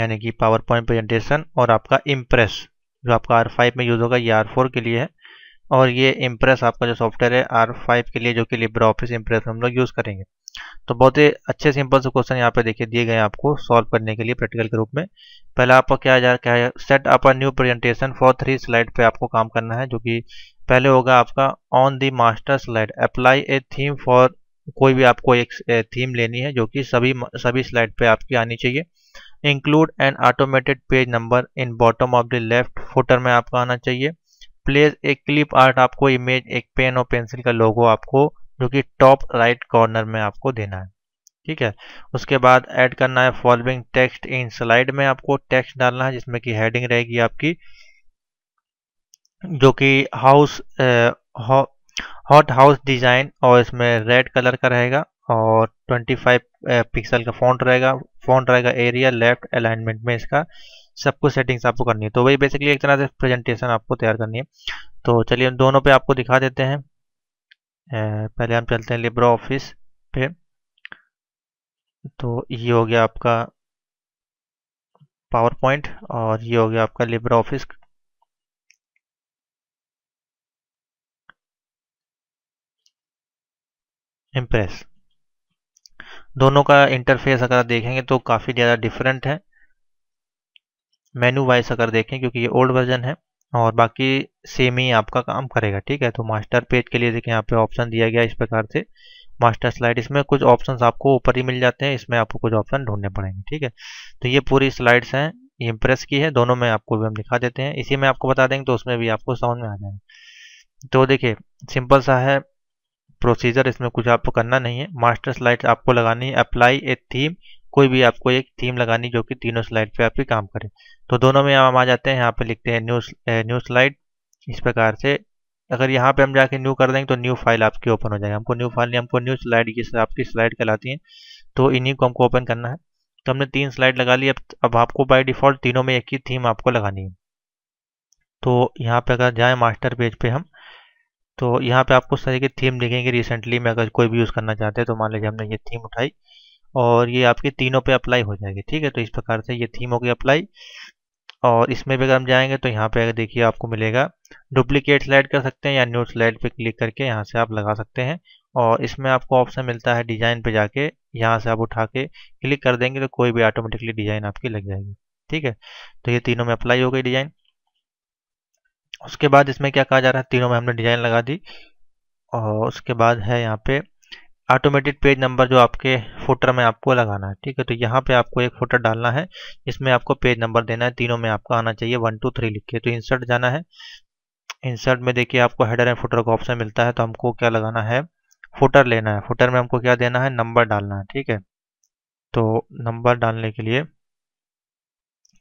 यानी कि पावर पॉइंट प्रेजेंटेशन और आपका इम्प्रेस जो आपका आर फाइव में यूज़ होगा ये आर फोर के लिए है और ये इम्प्रेस आपका जो सॉफ्टवेयर है आर फाइव के लिए जो कि लिब्रा ऑफिस इम्प्रेस हम लोग यूज़ करेंगे तो बहुत ही अच्छे सिंपल से क्वेश्चन यहाँ पे देखिए दिए गए आपको सॉल्व करने के लिए प्रैक्टिकल के रूप में पहला आपका क्या जा क्या है set up a new presentation for three slide पे आपको काम करना है जो कि पहले होगा आपका on the master slide apply a theme for कोई भी आपको एक थीम लेनी है जो कि सभी सभी स्लाइड पे आपकी आनी चाहिए include an automated page number in bottom of the left footer में आपका आना चाहिए प्लेस एक क्लिप आर्ट आपको इमेज एक पेन और पेंसिल का लोगो आपको जो कि टॉप राइट कॉर्नर में आपको देना है ठीक है उसके बाद ऐड करना है फॉलोइंग टेक्स्ट इन स्लाइड में आपको टेक्स्ट डालना है जिसमें कि हेडिंग रहेगी आपकी जो कि हाउस हॉट हाउस डिजाइन और इसमें रेड कलर का रहेगा और 25 पिक्सल का फॉन्ट रहेगा फॉन्ट रहेगा एरिया लेफ्ट अलाइनमेंट में इसका सब कुछ सेटिंग्स आपको करनी है तो वही बेसिकली एक तरह से प्रेजेंटेशन आपको तैयार करनी है तो चलिए हम दोनों पे आपको दिखा देते हैं पहले हम चलते हैं लिब्रो ऑफिस पे तो ये हो गया आपका पावर पॉइंट और ये हो गया आपका लिब्रो ऑफिस इम्प्रेस दोनों का इंटरफेस अगर देखेंगे तो काफ़ी ज़्यादा डिफरेंट है मेनू वाइज अगर देखें क्योंकि ये ओल्ड वर्जन है और बाकी सेम ही आपका काम करेगा ठीक है तो मास्टर पेज के लिए देखें यहाँ पे ऑप्शन दिया गया इस प्रकार से मास्टर स्लाइड इसमें कुछ ऑप्शंस आपको ऊपर ही मिल जाते हैं इसमें आपको कुछ ऑप्शन ढूंढने पड़ेंगे ठीक है तो ये पूरी स्लाइड्स हैं ये इम्प्रेस की है दोनों में आपको भी हम दिखा देते हैं इसी में आपको बता देंगे तो उसमें भी आपको समझ में आ जाएंगे तो देखिए सिंपल सा है प्रोसीजर इसमें कुछ आपको करना नहीं है मास्टर स्लाइड आपको लगानी है अप्लाई ए थीम कोई भी आपको एक थीम लगानी जो कि तीनों स्लाइड पे आपकी काम करे तो दोनों में हम आ जाते हैं यहाँ पे लिखते हैं न्यू न्यू स्लाइड इस प्रकार से अगर यहाँ पे हम जाके न्यू कर देंगे तो न्यू फाइल आपकी ओपन हो जाएगी हमको न्यू फाइल नहीं हमको न्यू स्लाइड ये आपकी स्लाइड कहलाती है तो इन्हीं को हमको ओपन करना है तो हमने तीन स्लाइड लगा ली अब अब आपको बाय डिफॉल्ट तीनों में एक ही थीम आपको लगानी है तो यहाँ पे अगर जाए मास्टर पेज पे हम तो यहाँ पे आपको सारी की थीम लिखेंगे रिसेंटली में अगर कोई भी यूज़ करना चाहते हैं तो मान लीजिए हमने ये थीम उठाई और ये आपके तीनों पे अप्लाई हो जाएगी ठीक है तो इस प्रकार से ये थीम होगी अप्लाई और इसमें भी अगर हम जाएंगे तो यहाँ पे अगर देखिए आपको मिलेगा डुप्लीकेट स्लाइड कर सकते हैं या न्यू स्लाइड पे क्लिक करके यहाँ से आप लगा सकते हैं और इसमें आपको ऑप्शन मिलता है डिजाइन पे जाके यहाँ से आप उठा के क्लिक कर देंगे तो कोई भी ऑटोमेटिकली डिजाइन आपकी लग जाएगी ठीक है तो ये तीनों में अप्लाई हो गई डिजाइन उसके बाद इसमें क्या कहा जा रहा है तीनों में हमने डिजाइन लगा दी और उसके बाद है यहाँ पे ऑटोमेटेड पेज नंबर जो आपके फुटर में आपको लगाना है ठीक है तो यहाँ पे आपको एक फुटर डालना है इसमें आपको पेज नंबर देना है तीनों में आपको आना चाहिए वन टू थ्री लिख के तो इंसर्ट जाना है इंसर्ट में देखिए आपको हेडर एंड फुटर का ऑप्शन मिलता है तो हमको क्या लगाना है फुटर लेना है फुटर में हमको क्या देना है नंबर डालना है ठीक है तो नंबर डालने के लिए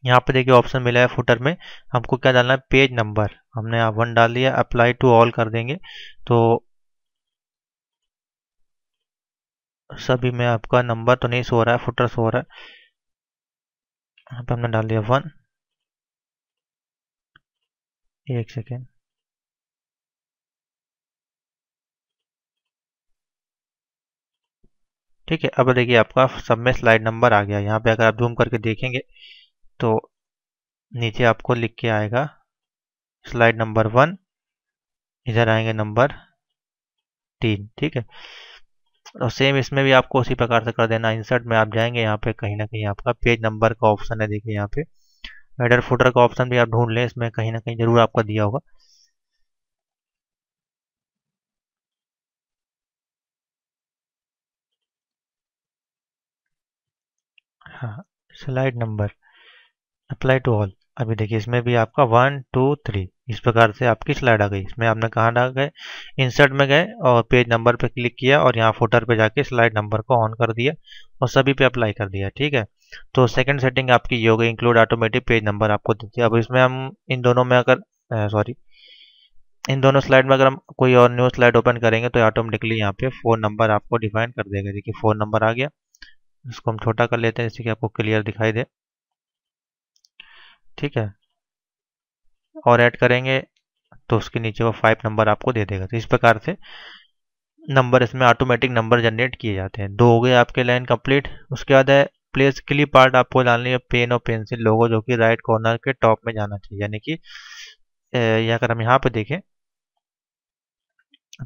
यहाँ पे देखिए ऑप्शन मिला है फुटर में हमको क्या डालना है पेज नंबर हमने आप वन डाल दिया अप्लाई टू ऑल कर देंगे तो सभी में आपका नंबर तो नहीं सो रहा है फुटर सो रहा है यहाँ पे हमने डाल दिया वन एक सेकेंड ठीक है अब देखिए आपका सब में स्लाइड नंबर आ गया यहाँ पे अगर आप जूम करके देखेंगे तो नीचे आपको लिख के आएगा स्लाइड नंबर वन इधर आएंगे नंबर तीन ठीक है और सेम इसमें भी आपको उसी प्रकार से कर देना इंसर्ट में आप जाएंगे यहाँ पे कहीं ना कहीं आपका पेज नंबर का ऑप्शन है देखिए यहाँ पे हेडर फुटर का ऑप्शन भी आप ढूंढ लें इसमें कहीं ना कहीं जरूर आपका दिया होगा हाँ slide number apply to all अभी देखिए इसमें भी आपका वन टू थ्री इस प्रकार से आपकी स्लाइड आ गई इसमें आपने कहा गए इंसर्ट में गए और पेज नंबर पे क्लिक किया और यहाँ फोटर पे जाके स्लाइड नंबर को ऑन कर दिया और सभी पे अप्लाई कर दिया ठीक है तो सेकंड सेटिंग आपकी ये हो गई इंक्लूड ऑटोमेटिक पेज नंबर आपको देती है अब इसमें हम इन दोनों में अगर सॉरी इन दोनों स्लाइड में अगर हम कोई और न्यू स्लाइड ओपन करेंगे तो ऑटोमेटिकली यहाँ पे फ़ोन नंबर आपको डिफाइन कर देगा देखिए फ़ोन नंबर आ गया इसको हम छोटा कर लेते हैं जिससे कि आपको क्लियर दिखाई दे ठीक है और ऐड करेंगे तो उसके नीचे वो फाइव नंबर आपको दे देगा तो इस प्रकार से नंबर इसमें ऑटोमेटिक नंबर जनरेट किए जाते हैं दो हो गए आपके लाइन कंप्लीट उसके बाद है प्लेस क्लिप पार्ट आपको डालनी है पेन और पेंसिल लोगो जो कि राइट कॉर्नर के टॉप में जाना चाहिए यानी कि अगर हम यहाँ पे देखें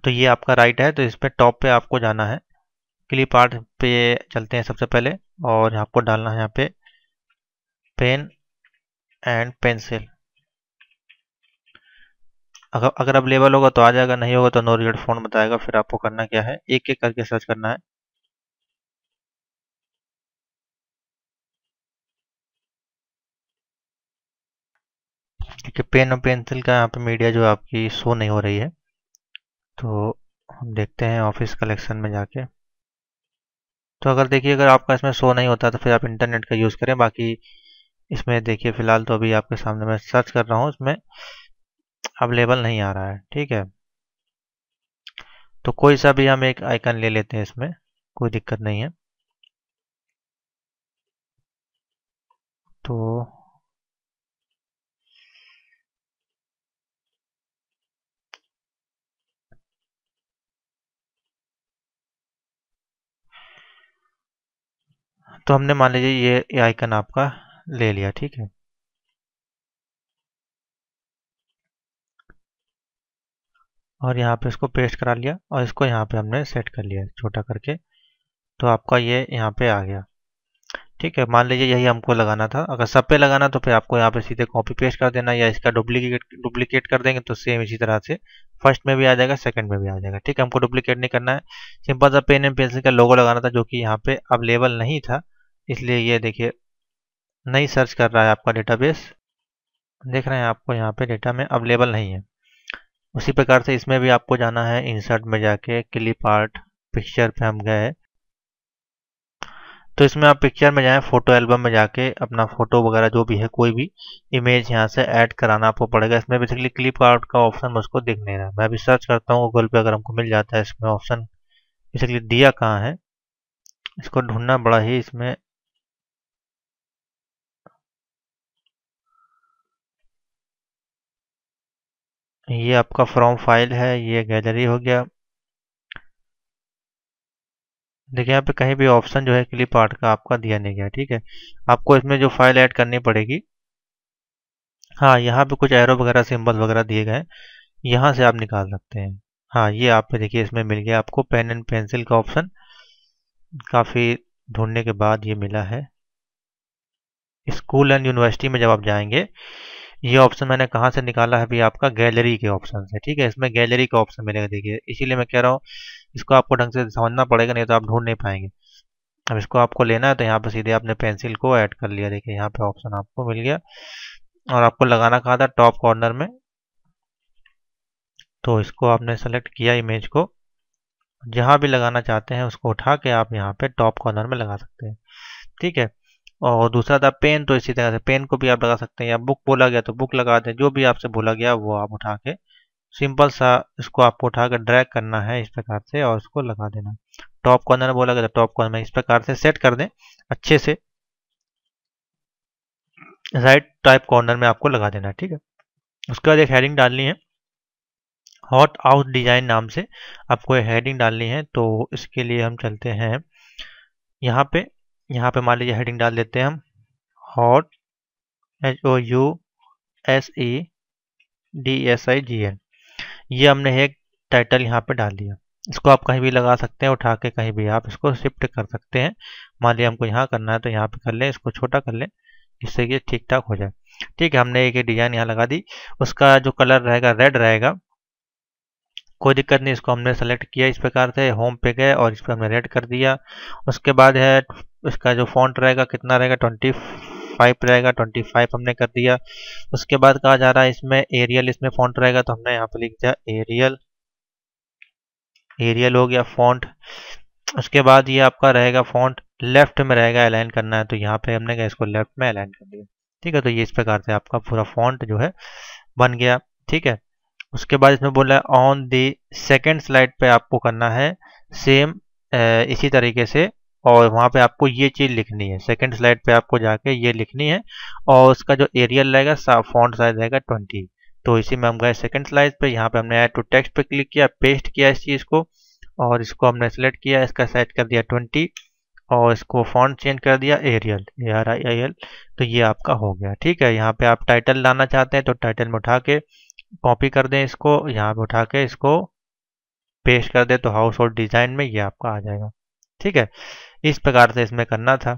तो ये आपका राइट है तो इस पर टॉप पे आपको जाना है क्लिप पार्ट पे चलते हैं सबसे पहले और आपको डालना है यहाँ पे पेन एंड पेंसिल अगर अगर अवेलेबल होगा तो आ जाएगा नहीं होगा तो नो रिजल्ट फोन बताएगा फिर आपको करना क्या है एक एक करके सर्च करना है देखिए पेन और पेंसिल का यहाँ पे मीडिया जो आपकी शो नहीं हो रही है तो हम देखते हैं ऑफिस कलेक्शन में जाके तो अगर देखिए अगर आपका इसमें शो नहीं होता तो फिर आप इंटरनेट का यूज़ करें बाकी इसमें देखिए फ़िलहाल तो अभी आपके सामने मैं सर्च कर रहा हूँ इसमें अवेलेबल नहीं आ रहा है ठीक है तो कोई सा भी हम एक आइकन ले लेते हैं इसमें कोई दिक्कत नहीं है तो तो हमने मान लीजिए ये आइकन आपका ले लिया ठीक है और यहाँ पे इसको पेस्ट करा लिया और इसको यहाँ पे हमने सेट कर लिया छोटा करके तो आपका ये यहाँ पे आ गया ठीक है मान लीजिए यही हमको लगाना था अगर सब पे लगाना तो फिर आपको यहाँ पे सीधे कॉपी पेस्ट कर देना या इसका डुप्लीकेट डुप्लीकेट कर देंगे तो सेम इसी तरह से फर्स्ट में भी आ जाएगा सेकंड में भी आ जाएगा ठीक है हमको डुप्लीकेट नहीं करना है सिंपल सा पेन एंड पेंसिल का लोगो लगाना था जो कि यहाँ पे अवेलेबल नहीं था इसलिए ये देखिए नहीं सर्च कर रहा है आपका डेटाबेस देख रहे हैं आपको यहाँ पे डेटा में अवेलेबल नहीं है उसी प्रकार से इसमें भी आपको जाना है इंसर्ट में जाके क्लिप आर्ट पिक्चर पे हम गए तो इसमें आप पिक्चर में जाएं फोटो एल्बम में जाके अपना फोटो वगैरह जो भी है कोई भी इमेज यहाँ से ऐड कराना आपको पड़ेगा इसमें बेसिकली क्लिप आर्ट का ऑप्शन मुझको दिख नहीं रहा मैं अभी सर्च करता हूँ गूगल पे अगर हमको मिल जाता है इसमें ऑप्शन बेसिकली दिया कहाँ है इसको ढूंढना बड़ा ही इसमें ये आपका फ्रॉम फाइल है ये गैलरी हो गया देखिए यहाँ पे कहीं भी ऑप्शन जो है क्लिप आर्ट का आपका दिया नहीं गया ठीक है आपको इसमें जो फाइल ऐड करनी पड़ेगी हाँ यहाँ पे कुछ एरो वगैरह सिंबल वगैरह दिए गए यहाँ से आप निकाल सकते हैं हाँ ये आप देखिए इसमें मिल गया आपको पेन एंड पेंसिल का ऑप्शन काफ़ी ढूंढने के बाद ये मिला है स्कूल एंड यूनिवर्सिटी में जब आप जाएंगे ये ऑप्शन मैंने कहाँ से निकाला है अभी आपका गैलरी के ऑप्शन से ठीक है इसमें गैलरी का ऑप्शन मिलेगा देखिए इसीलिए मैं कह रहा हूँ इसको आपको ढंग से समझना पड़ेगा नहीं तो आप ढूंढ नहीं पाएंगे अब इसको आपको लेना है तो यहाँ पर सीधे आपने पेंसिल को ऐड कर लिया देखिए यहाँ पे ऑप्शन आपको मिल गया और आपको लगाना कहा था टॉप कॉर्नर में तो इसको आपने सेलेक्ट किया इमेज को जहाँ भी लगाना चाहते हैं उसको उठा के आप यहाँ पे टॉप कॉर्नर में लगा सकते हैं ठीक है और दूसरा था पेन तो इसी तरह से पेन को भी आप लगा सकते हैं या बुक बोला गया तो बुक लगा दें जो भी आपसे बोला गया वो आप उठा के सिंपल सा इसको आपको उठा कर ड्रैग करना है इस प्रकार से और इसको लगा देना टॉप कॉर्नर बोला गया तो टॉप कॉर्नर में इस प्रकार से सेट कर दें अच्छे से राइट टाइप कॉर्नर में आपको लगा देना है ठीक है उसके बाद एक हेडिंग डालनी है हॉट आउट डिजाइन नाम से आपको हेडिंग डालनी है तो इसके लिए हम चलते हैं यहाँ पे यहाँ पे मान लीजिए हेडिंग डाल देते हैं हम hot H O U S E D S I G N ये हमने एक टाइटल यहाँ पे डाल दिया इसको आप कहीं भी लगा सकते हैं उठा के कहीं भी आप इसको शिफ्ट कर सकते हैं मान लीजिए हमको यहाँ करना है तो यहाँ पे कर लें इसको छोटा कर लें इससे ये ठीक ठाक हो जाए ठीक है हमने एक डिज़ाइन यहाँ लगा दी उसका जो कलर रहेगा रेड रहेगा कोई दिक्कत नहीं इसको हमने सेलेक्ट किया इस प्रकार से होम पे गए और इस पर हमने रेड कर दिया उसके बाद है इसका जो फॉन्ट रहेगा कितना रहेगा ट्वेंटी फाइव रहेगा ट्वेंटी फाइव हमने कर दिया उसके बाद कहा जा रहा है इसमें एरियल इसमें फॉन्ट रहेगा तो हमने यहाँ पे लिख दिया एरियल एरियल हो गया फॉन्ट उसके बाद ये आपका रहेगा फॉन्ट लेफ्ट में रहेगा अलाइन करना है तो यहाँ पे हमने कहा इसको लेफ्ट में अलाइन कर दिया ठीक है तो ये इस प्रकार से आपका पूरा फॉन्ट जो है बन गया ठीक है उसके बाद इसमें बोला है ऑन दी सेकेंड स्लाइड पे आपको करना है सेम इसी तरीके से और वहाँ पे आपको ये चीज़ लिखनी है सेकेंड स्लाइड पे आपको जाके ये लिखनी है और उसका जो एरियल रहेगा फॉन्ट साइज रहेगा ट्वेंटी तो इसी में हम गए सेकेंड स्लाइड पे यहाँ पे हमने ऐड टू टेक्स्ट पे क्लिक किया पेस्ट किया इस चीज़ को और इसको हमने सेलेक्ट किया इसका सेट कर दिया ट्वेंटी और इसको फॉन्ट चेंज कर दिया Arial A R I I L तो ये आपका हो गया ठीक है यहाँ पे आप टाइटल लाना चाहते हैं तो टाइटल में उठा के कॉपी कर दें इसको यहाँ पे उठा के इसको पेश कर दें तो हाउस होल्ड डिज़ाइन में ये आपका आ जाएगा ठीक है इस प्रकार से इसमें करना था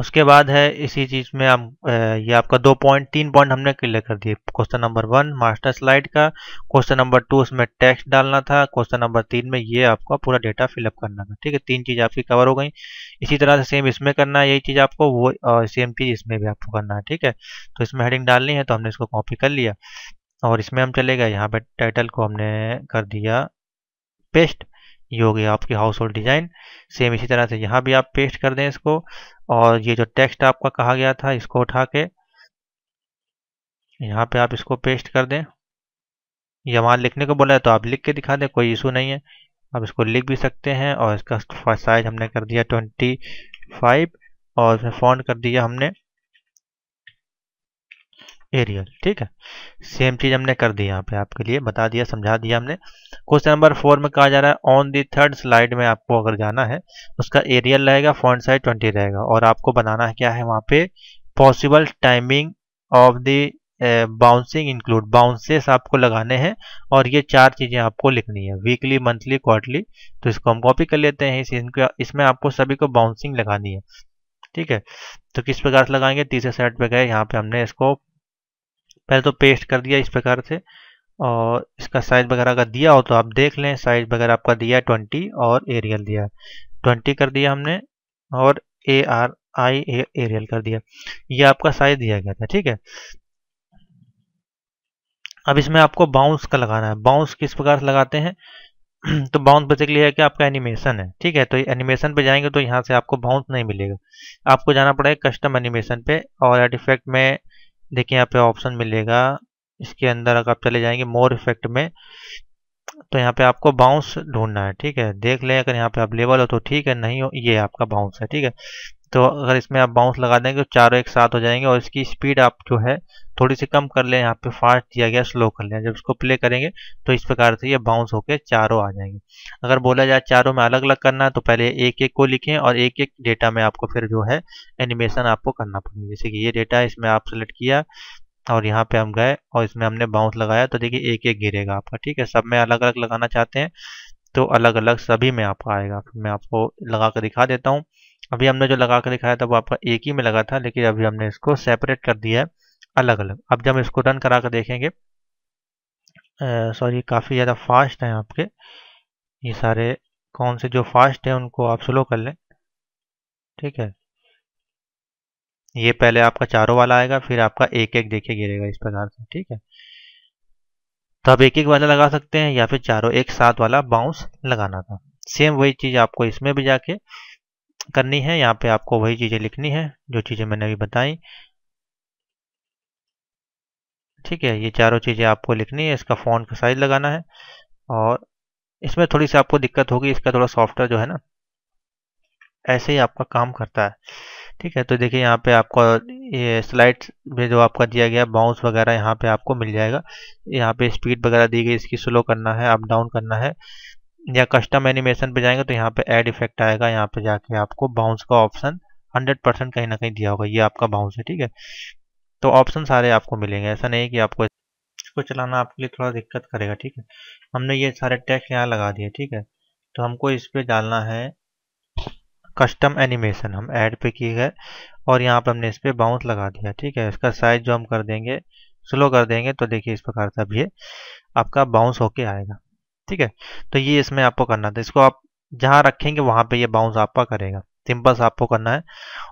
उसके बाद है इसी चीज में हम ये आपका दो पॉइंट तीन पॉइंट हमने क्लियर कर दिए question number one master slide का क्वेश्चन नंबर टू उसमें टेक्स्ट डालना था क्वेश्चन नंबर तीन में ये आपका पूरा डेटा फिलअप करना था ठीक है तीन चीज आपकी कवर हो गई इसी तरह से सेम इसमें करना है यही चीज आपको वो और सेम चीज इसमें भी आपको करना है ठीक है तो इसमें हेडिंग डालनी है तो हमने इसको कॉपी कर लिया और इसमें हम चले गए यहाँ पे टाइटल को हमने कर दिया पेस्ट ये हो गया आपकी हाउस होल्ड डिज़ाइन सेम इसी तरह से यहाँ भी आप पेस्ट कर दें इसको और ये जो टेक्स्ट आपका कहा गया था इसको उठा के यहाँ पे आप इसको पेस्ट कर दें या वहाँ लिखने को बोला है तो आप लिख के दिखा दें कोई इशू नहीं है आप इसको लिख भी सकते हैं और इसका साइज हमने कर दिया ट्वेंटी फाइव और इसमें फॉन्ट कर दिया हमने एरियल ठीक है सेम चीज़ हमने कर दी यहाँ पे आपके लिए बता दिया समझा दिया हमने क्वेश्चन नंबर फोर में कहा जा रहा है ऑन दी थर्ड स्लाइड में आपको अगर जाना है उसका एरियल रहेगा फ्रंट साइड ट्वेंटी रहेगा और आपको बनाना है क्या है वहाँ पे possible timing of the bouncing include bounces आपको लगाने हैं और ये चार चीज़ें आपको लिखनी है वीकली मंथली क्वार्टली तो इसको हम कॉपी कर लेते हैं इसको इसमें आपको सभी को बाउंसिंग लगानी है ठीक है तो किस प्रकार से लगाएंगे तीसरे सेट पे गए यहाँ पे हमने इसको पहले तो पेस्ट कर दिया इस प्रकार से और इसका साइज वगैरह अगर दिया हो तो आप देख लें साइज वगैरह आपका दिया है ट्वेंटी और एरियल दिया है ट्वेंटी कर दिया हमने और ए आर आई ए, एरियल कर दिया ये आपका साइज दिया गया था ठीक है अब इसमें आपको बाउंस का लगाना है बाउंस किस प्रकार से लगाते हैं *clears throat* तो बाउंस बेसिकली है कि आपका एनिमेशन है ठीक है तो एनिमेशन पे जाएंगे तो यहाँ से आपको बाउंस नहीं मिलेगा आपको जाना पड़ेगा कस्टम एनिमेशन पे और एट इफेक्ट में देखिए यहाँ पे ऑप्शन मिलेगा इसके अंदर अगर आप चले जाएंगे मोर इफेक्ट में तो यहाँ पे आपको बाउंस ढूंढना है ठीक है देख लें अगर यहाँ पे आप लेवल हो तो ठीक है नहीं हो ये आपका बाउंस है ठीक है तो अगर इसमें आप बाउंस लगा देंगे तो चारों एक साथ हो जाएंगे और इसकी स्पीड आप जो है थोड़ी सी कम कर लें यहाँ पे फास्ट दिया गया स्लो कर लें जब इसको प्ले करेंगे तो इस प्रकार से ये बाउंस होकर चारों आ जाएंगे अगर बोला जाए चारों में अलग अलग करना है तो पहले एक एक को लिखें और एक एक डेटा में आपको फिर जो है एनिमेशन आपको करना पड़ेगा जैसे कि ये डेटा है इसमें आप सेलेक्ट किया और यहाँ पे हम गए और इसमें हमने बाउंस लगाया तो देखिए एक एक गिरेगा आपका ठीक है सब में अलग अलग लगाना चाहते हैं तो अलग अलग सभी में आपका आएगा फिर मैं आपको लगा कर दिखा देता हूँ अभी हमने जो लगा के दिखाया था वो आपका एक ही में लगा था लेकिन अभी हमने इसको सेपरेट कर दिया है अलग अलग अब जब इसको रन करा कर देखेंगे सॉरी काफ़ी ज़्यादा फास्ट हैं आपके ये सारे कौन से जो फास्ट हैं उनको आप स्लो कर लें ठीक है ये पहले आपका चारों वाला आएगा फिर आपका एक एक देखे गिरेगा इस प्रकार से ठीक है तो आप एक एक वाला लगा सकते हैं या फिर चारों एक साथ वाला बाउंस लगाना था सेम वही चीज़ आपको इसमें भी जाके करनी है यहाँ पे आपको वही चीज़ें लिखनी है जो चीज़ें मैंने अभी बताई ठीक है ये चारों चीज़ें आपको लिखनी है इसका फ़ोन का साइज़ लगाना है और इसमें थोड़ी सी आपको दिक्कत होगी इसका थोड़ा सॉफ्टवेयर जो है ना ऐसे ही आपका काम करता है ठीक है तो देखिए यहाँ पे आपको ये स्लाइड्स में जो आपका दिया गया बाउंस वगैरह यहाँ पे आपको मिल जाएगा यहाँ पे स्पीड वगैरह दी गई इसकी स्लो करना है अप डाउन करना है या कस्टम एनिमेशन पे जाएंगे तो यहाँ पे एड इफेक्ट आएगा यहाँ पे जाके आपको बाउंस का ऑप्शन 100 परसेंट कहीं ना कहीं दिया होगा ये आपका बाउंस है ठीक है तो ऑप्शन सारे आपको मिलेंगे ऐसा नहीं कि आपको इसको चलाना आपके लिए थोड़ा दिक्कत करेगा ठीक है हमने ये सारे टैक्स यहाँ लगा दिए ठीक है तो हमको इस पर डालना है कस्टम एनिमेशन हम ऐड पे किए गए और यहाँ पर हमने इस पर बाउंस लगा दिया ठीक है इसका साइज जो हम कर देंगे स्लो कर देंगे तो देखिए इस प्रकार से अब ये आपका बाउंस होके आएगा ठीक है तो ये इसमें आपको करना था तो इसको आप जहां रखेंगे वहां पे ये बाउंस आपका करेगा सिंपल सा आपको करना है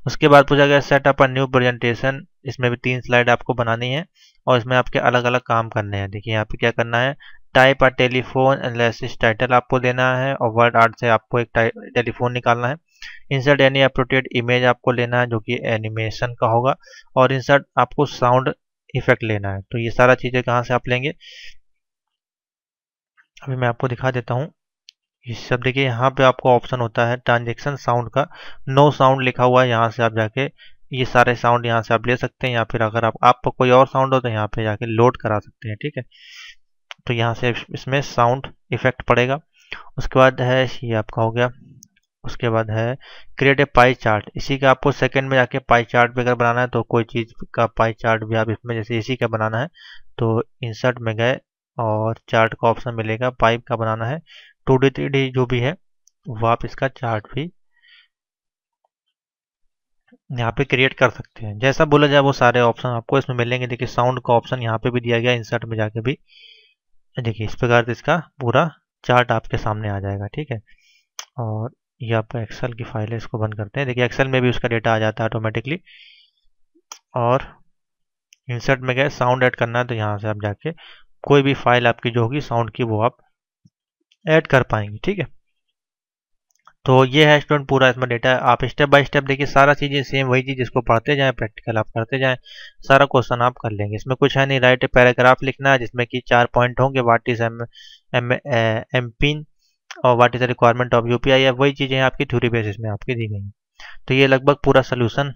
उसके बाद पूछा गया सेटअप अ न्यू प्रेजेंटेशन इसमें भी तीन स्लाइड आपको बनानी है और इसमें आपके अलग अलग काम करने हैं देखिए यहाँ पे क्या करना है type a telephone analysis title आपको देना है और वर्ड आर्ट से आपको एक टेलीफोन निकालना है इंसर्ट एनी अप्रोटेड इमेज आपको लेना है जो कि एनिमेशन का होगा और इंसर्ट आपको साउंड इफेक्ट लेना है तो ये सारा चीज़ें कहाँ से आप लेंगे अभी मैं आपको दिखा देता हूँ सब देखिए यहाँ पे आपको ऑप्शन होता है ट्रांजेक्शन साउंड का नो साउंड लिखा हुआ है यहाँ से आप जाके ये सारे साउंड यहाँ से आप ले सकते हैं या फिर अगर आप आपको कोई और साउंड हो तो यहाँ पे जाके लोड करा सकते हैं ठीक है तो यहाँ से इसमें साउंड इफेक्ट पड़ेगा उसके बाद है ये आपका हो गया उसके बाद है क्रिएट ए पाई चार्ट इसी का आपको सेकंड में जाके पाई चार्ट भी अगर बनाना है तो कोई चीज़ का पाई चार्ट भी आप इसमें जैसे इसी का बनाना है तो इंसर्ट में गए और चार्ट का ऑप्शन मिलेगा पाइप का बनाना है टू डी थ्री डी जो भी है वो आप इसका चार्ट भी यहाँ पे क्रिएट कर सकते हैं जैसा बोला जाए वो सारे ऑप्शन आपको इसमें मिलेंगे देखिए साउंड का ऑप्शन यहाँ पे भी दिया गया इंसर्ट में जाके भी देखिए इस प्रकार इसका पूरा चार्ट आपके सामने आ जाएगा ठीक है और ये आपका एक्सेल की फाइल है इसको बंद करते हैं देखिए एक्सेल में भी उसका डेटा आ जाता है ऑटोमेटिकली और इंसर्ट में गए साउंड ऐड करना है तो यहाँ से आप जाके कोई भी फाइल आपकी जो होगी साउंड की वो आप ऐड कर पाएंगे ठीक है तो ये है स्टूडेंट पूरा इसमें डेटा आप स्टेप बाय स्टेप देखिए सारा चीज़ें सेम वही चीज़ जिसको पढ़ते जाएं प्रैक्टिकल आप करते जाएं सारा क्वेश्चन आप कर लेंगे इसमें कुछ है नहीं राइट पैराग्राफ लिखना है जिसमें कि चार पॉइंट होंगे what is M M M pin और what is the requirement of UPI है वही चीज़ें आपकी थ्योरी बेसिस में आपकी दी गई तो ये लगभग पूरा सोल्यूशन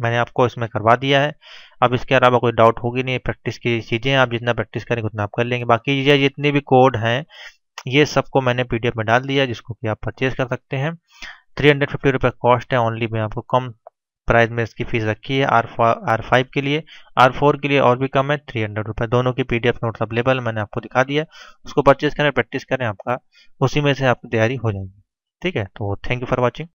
मैंने आपको इसमें करवा दिया है अब इसके अलावा कोई डाउट होगी नहीं प्रैक्टिस की चीज़ें आप जितना प्रैक्टिस करेंगे उतना आप कर लेंगे बाकी ये जितने भी कोड हैं ये सबको मैंने पी में डाल दिया जिसको कि आप परचेज कर सकते हैं थ्री हंड्रेड फिफ्टी रुपये कॉस्ट है ओनली मैं आपको कम प्राइस में इसकी फ़ीस रखी है आर आर फाइव के लिए आर फोर के लिए और भी कम है थ्री हंड्रेड रुपये दोनों की P D F notes available मैंने आपको दिखा दिया उसको परचेज करें प्रैक्टिस करें आपका उसी में से आपकी तैयारी हो जाएगी ठीक है तो थैंक यू फॉर वॉचिंग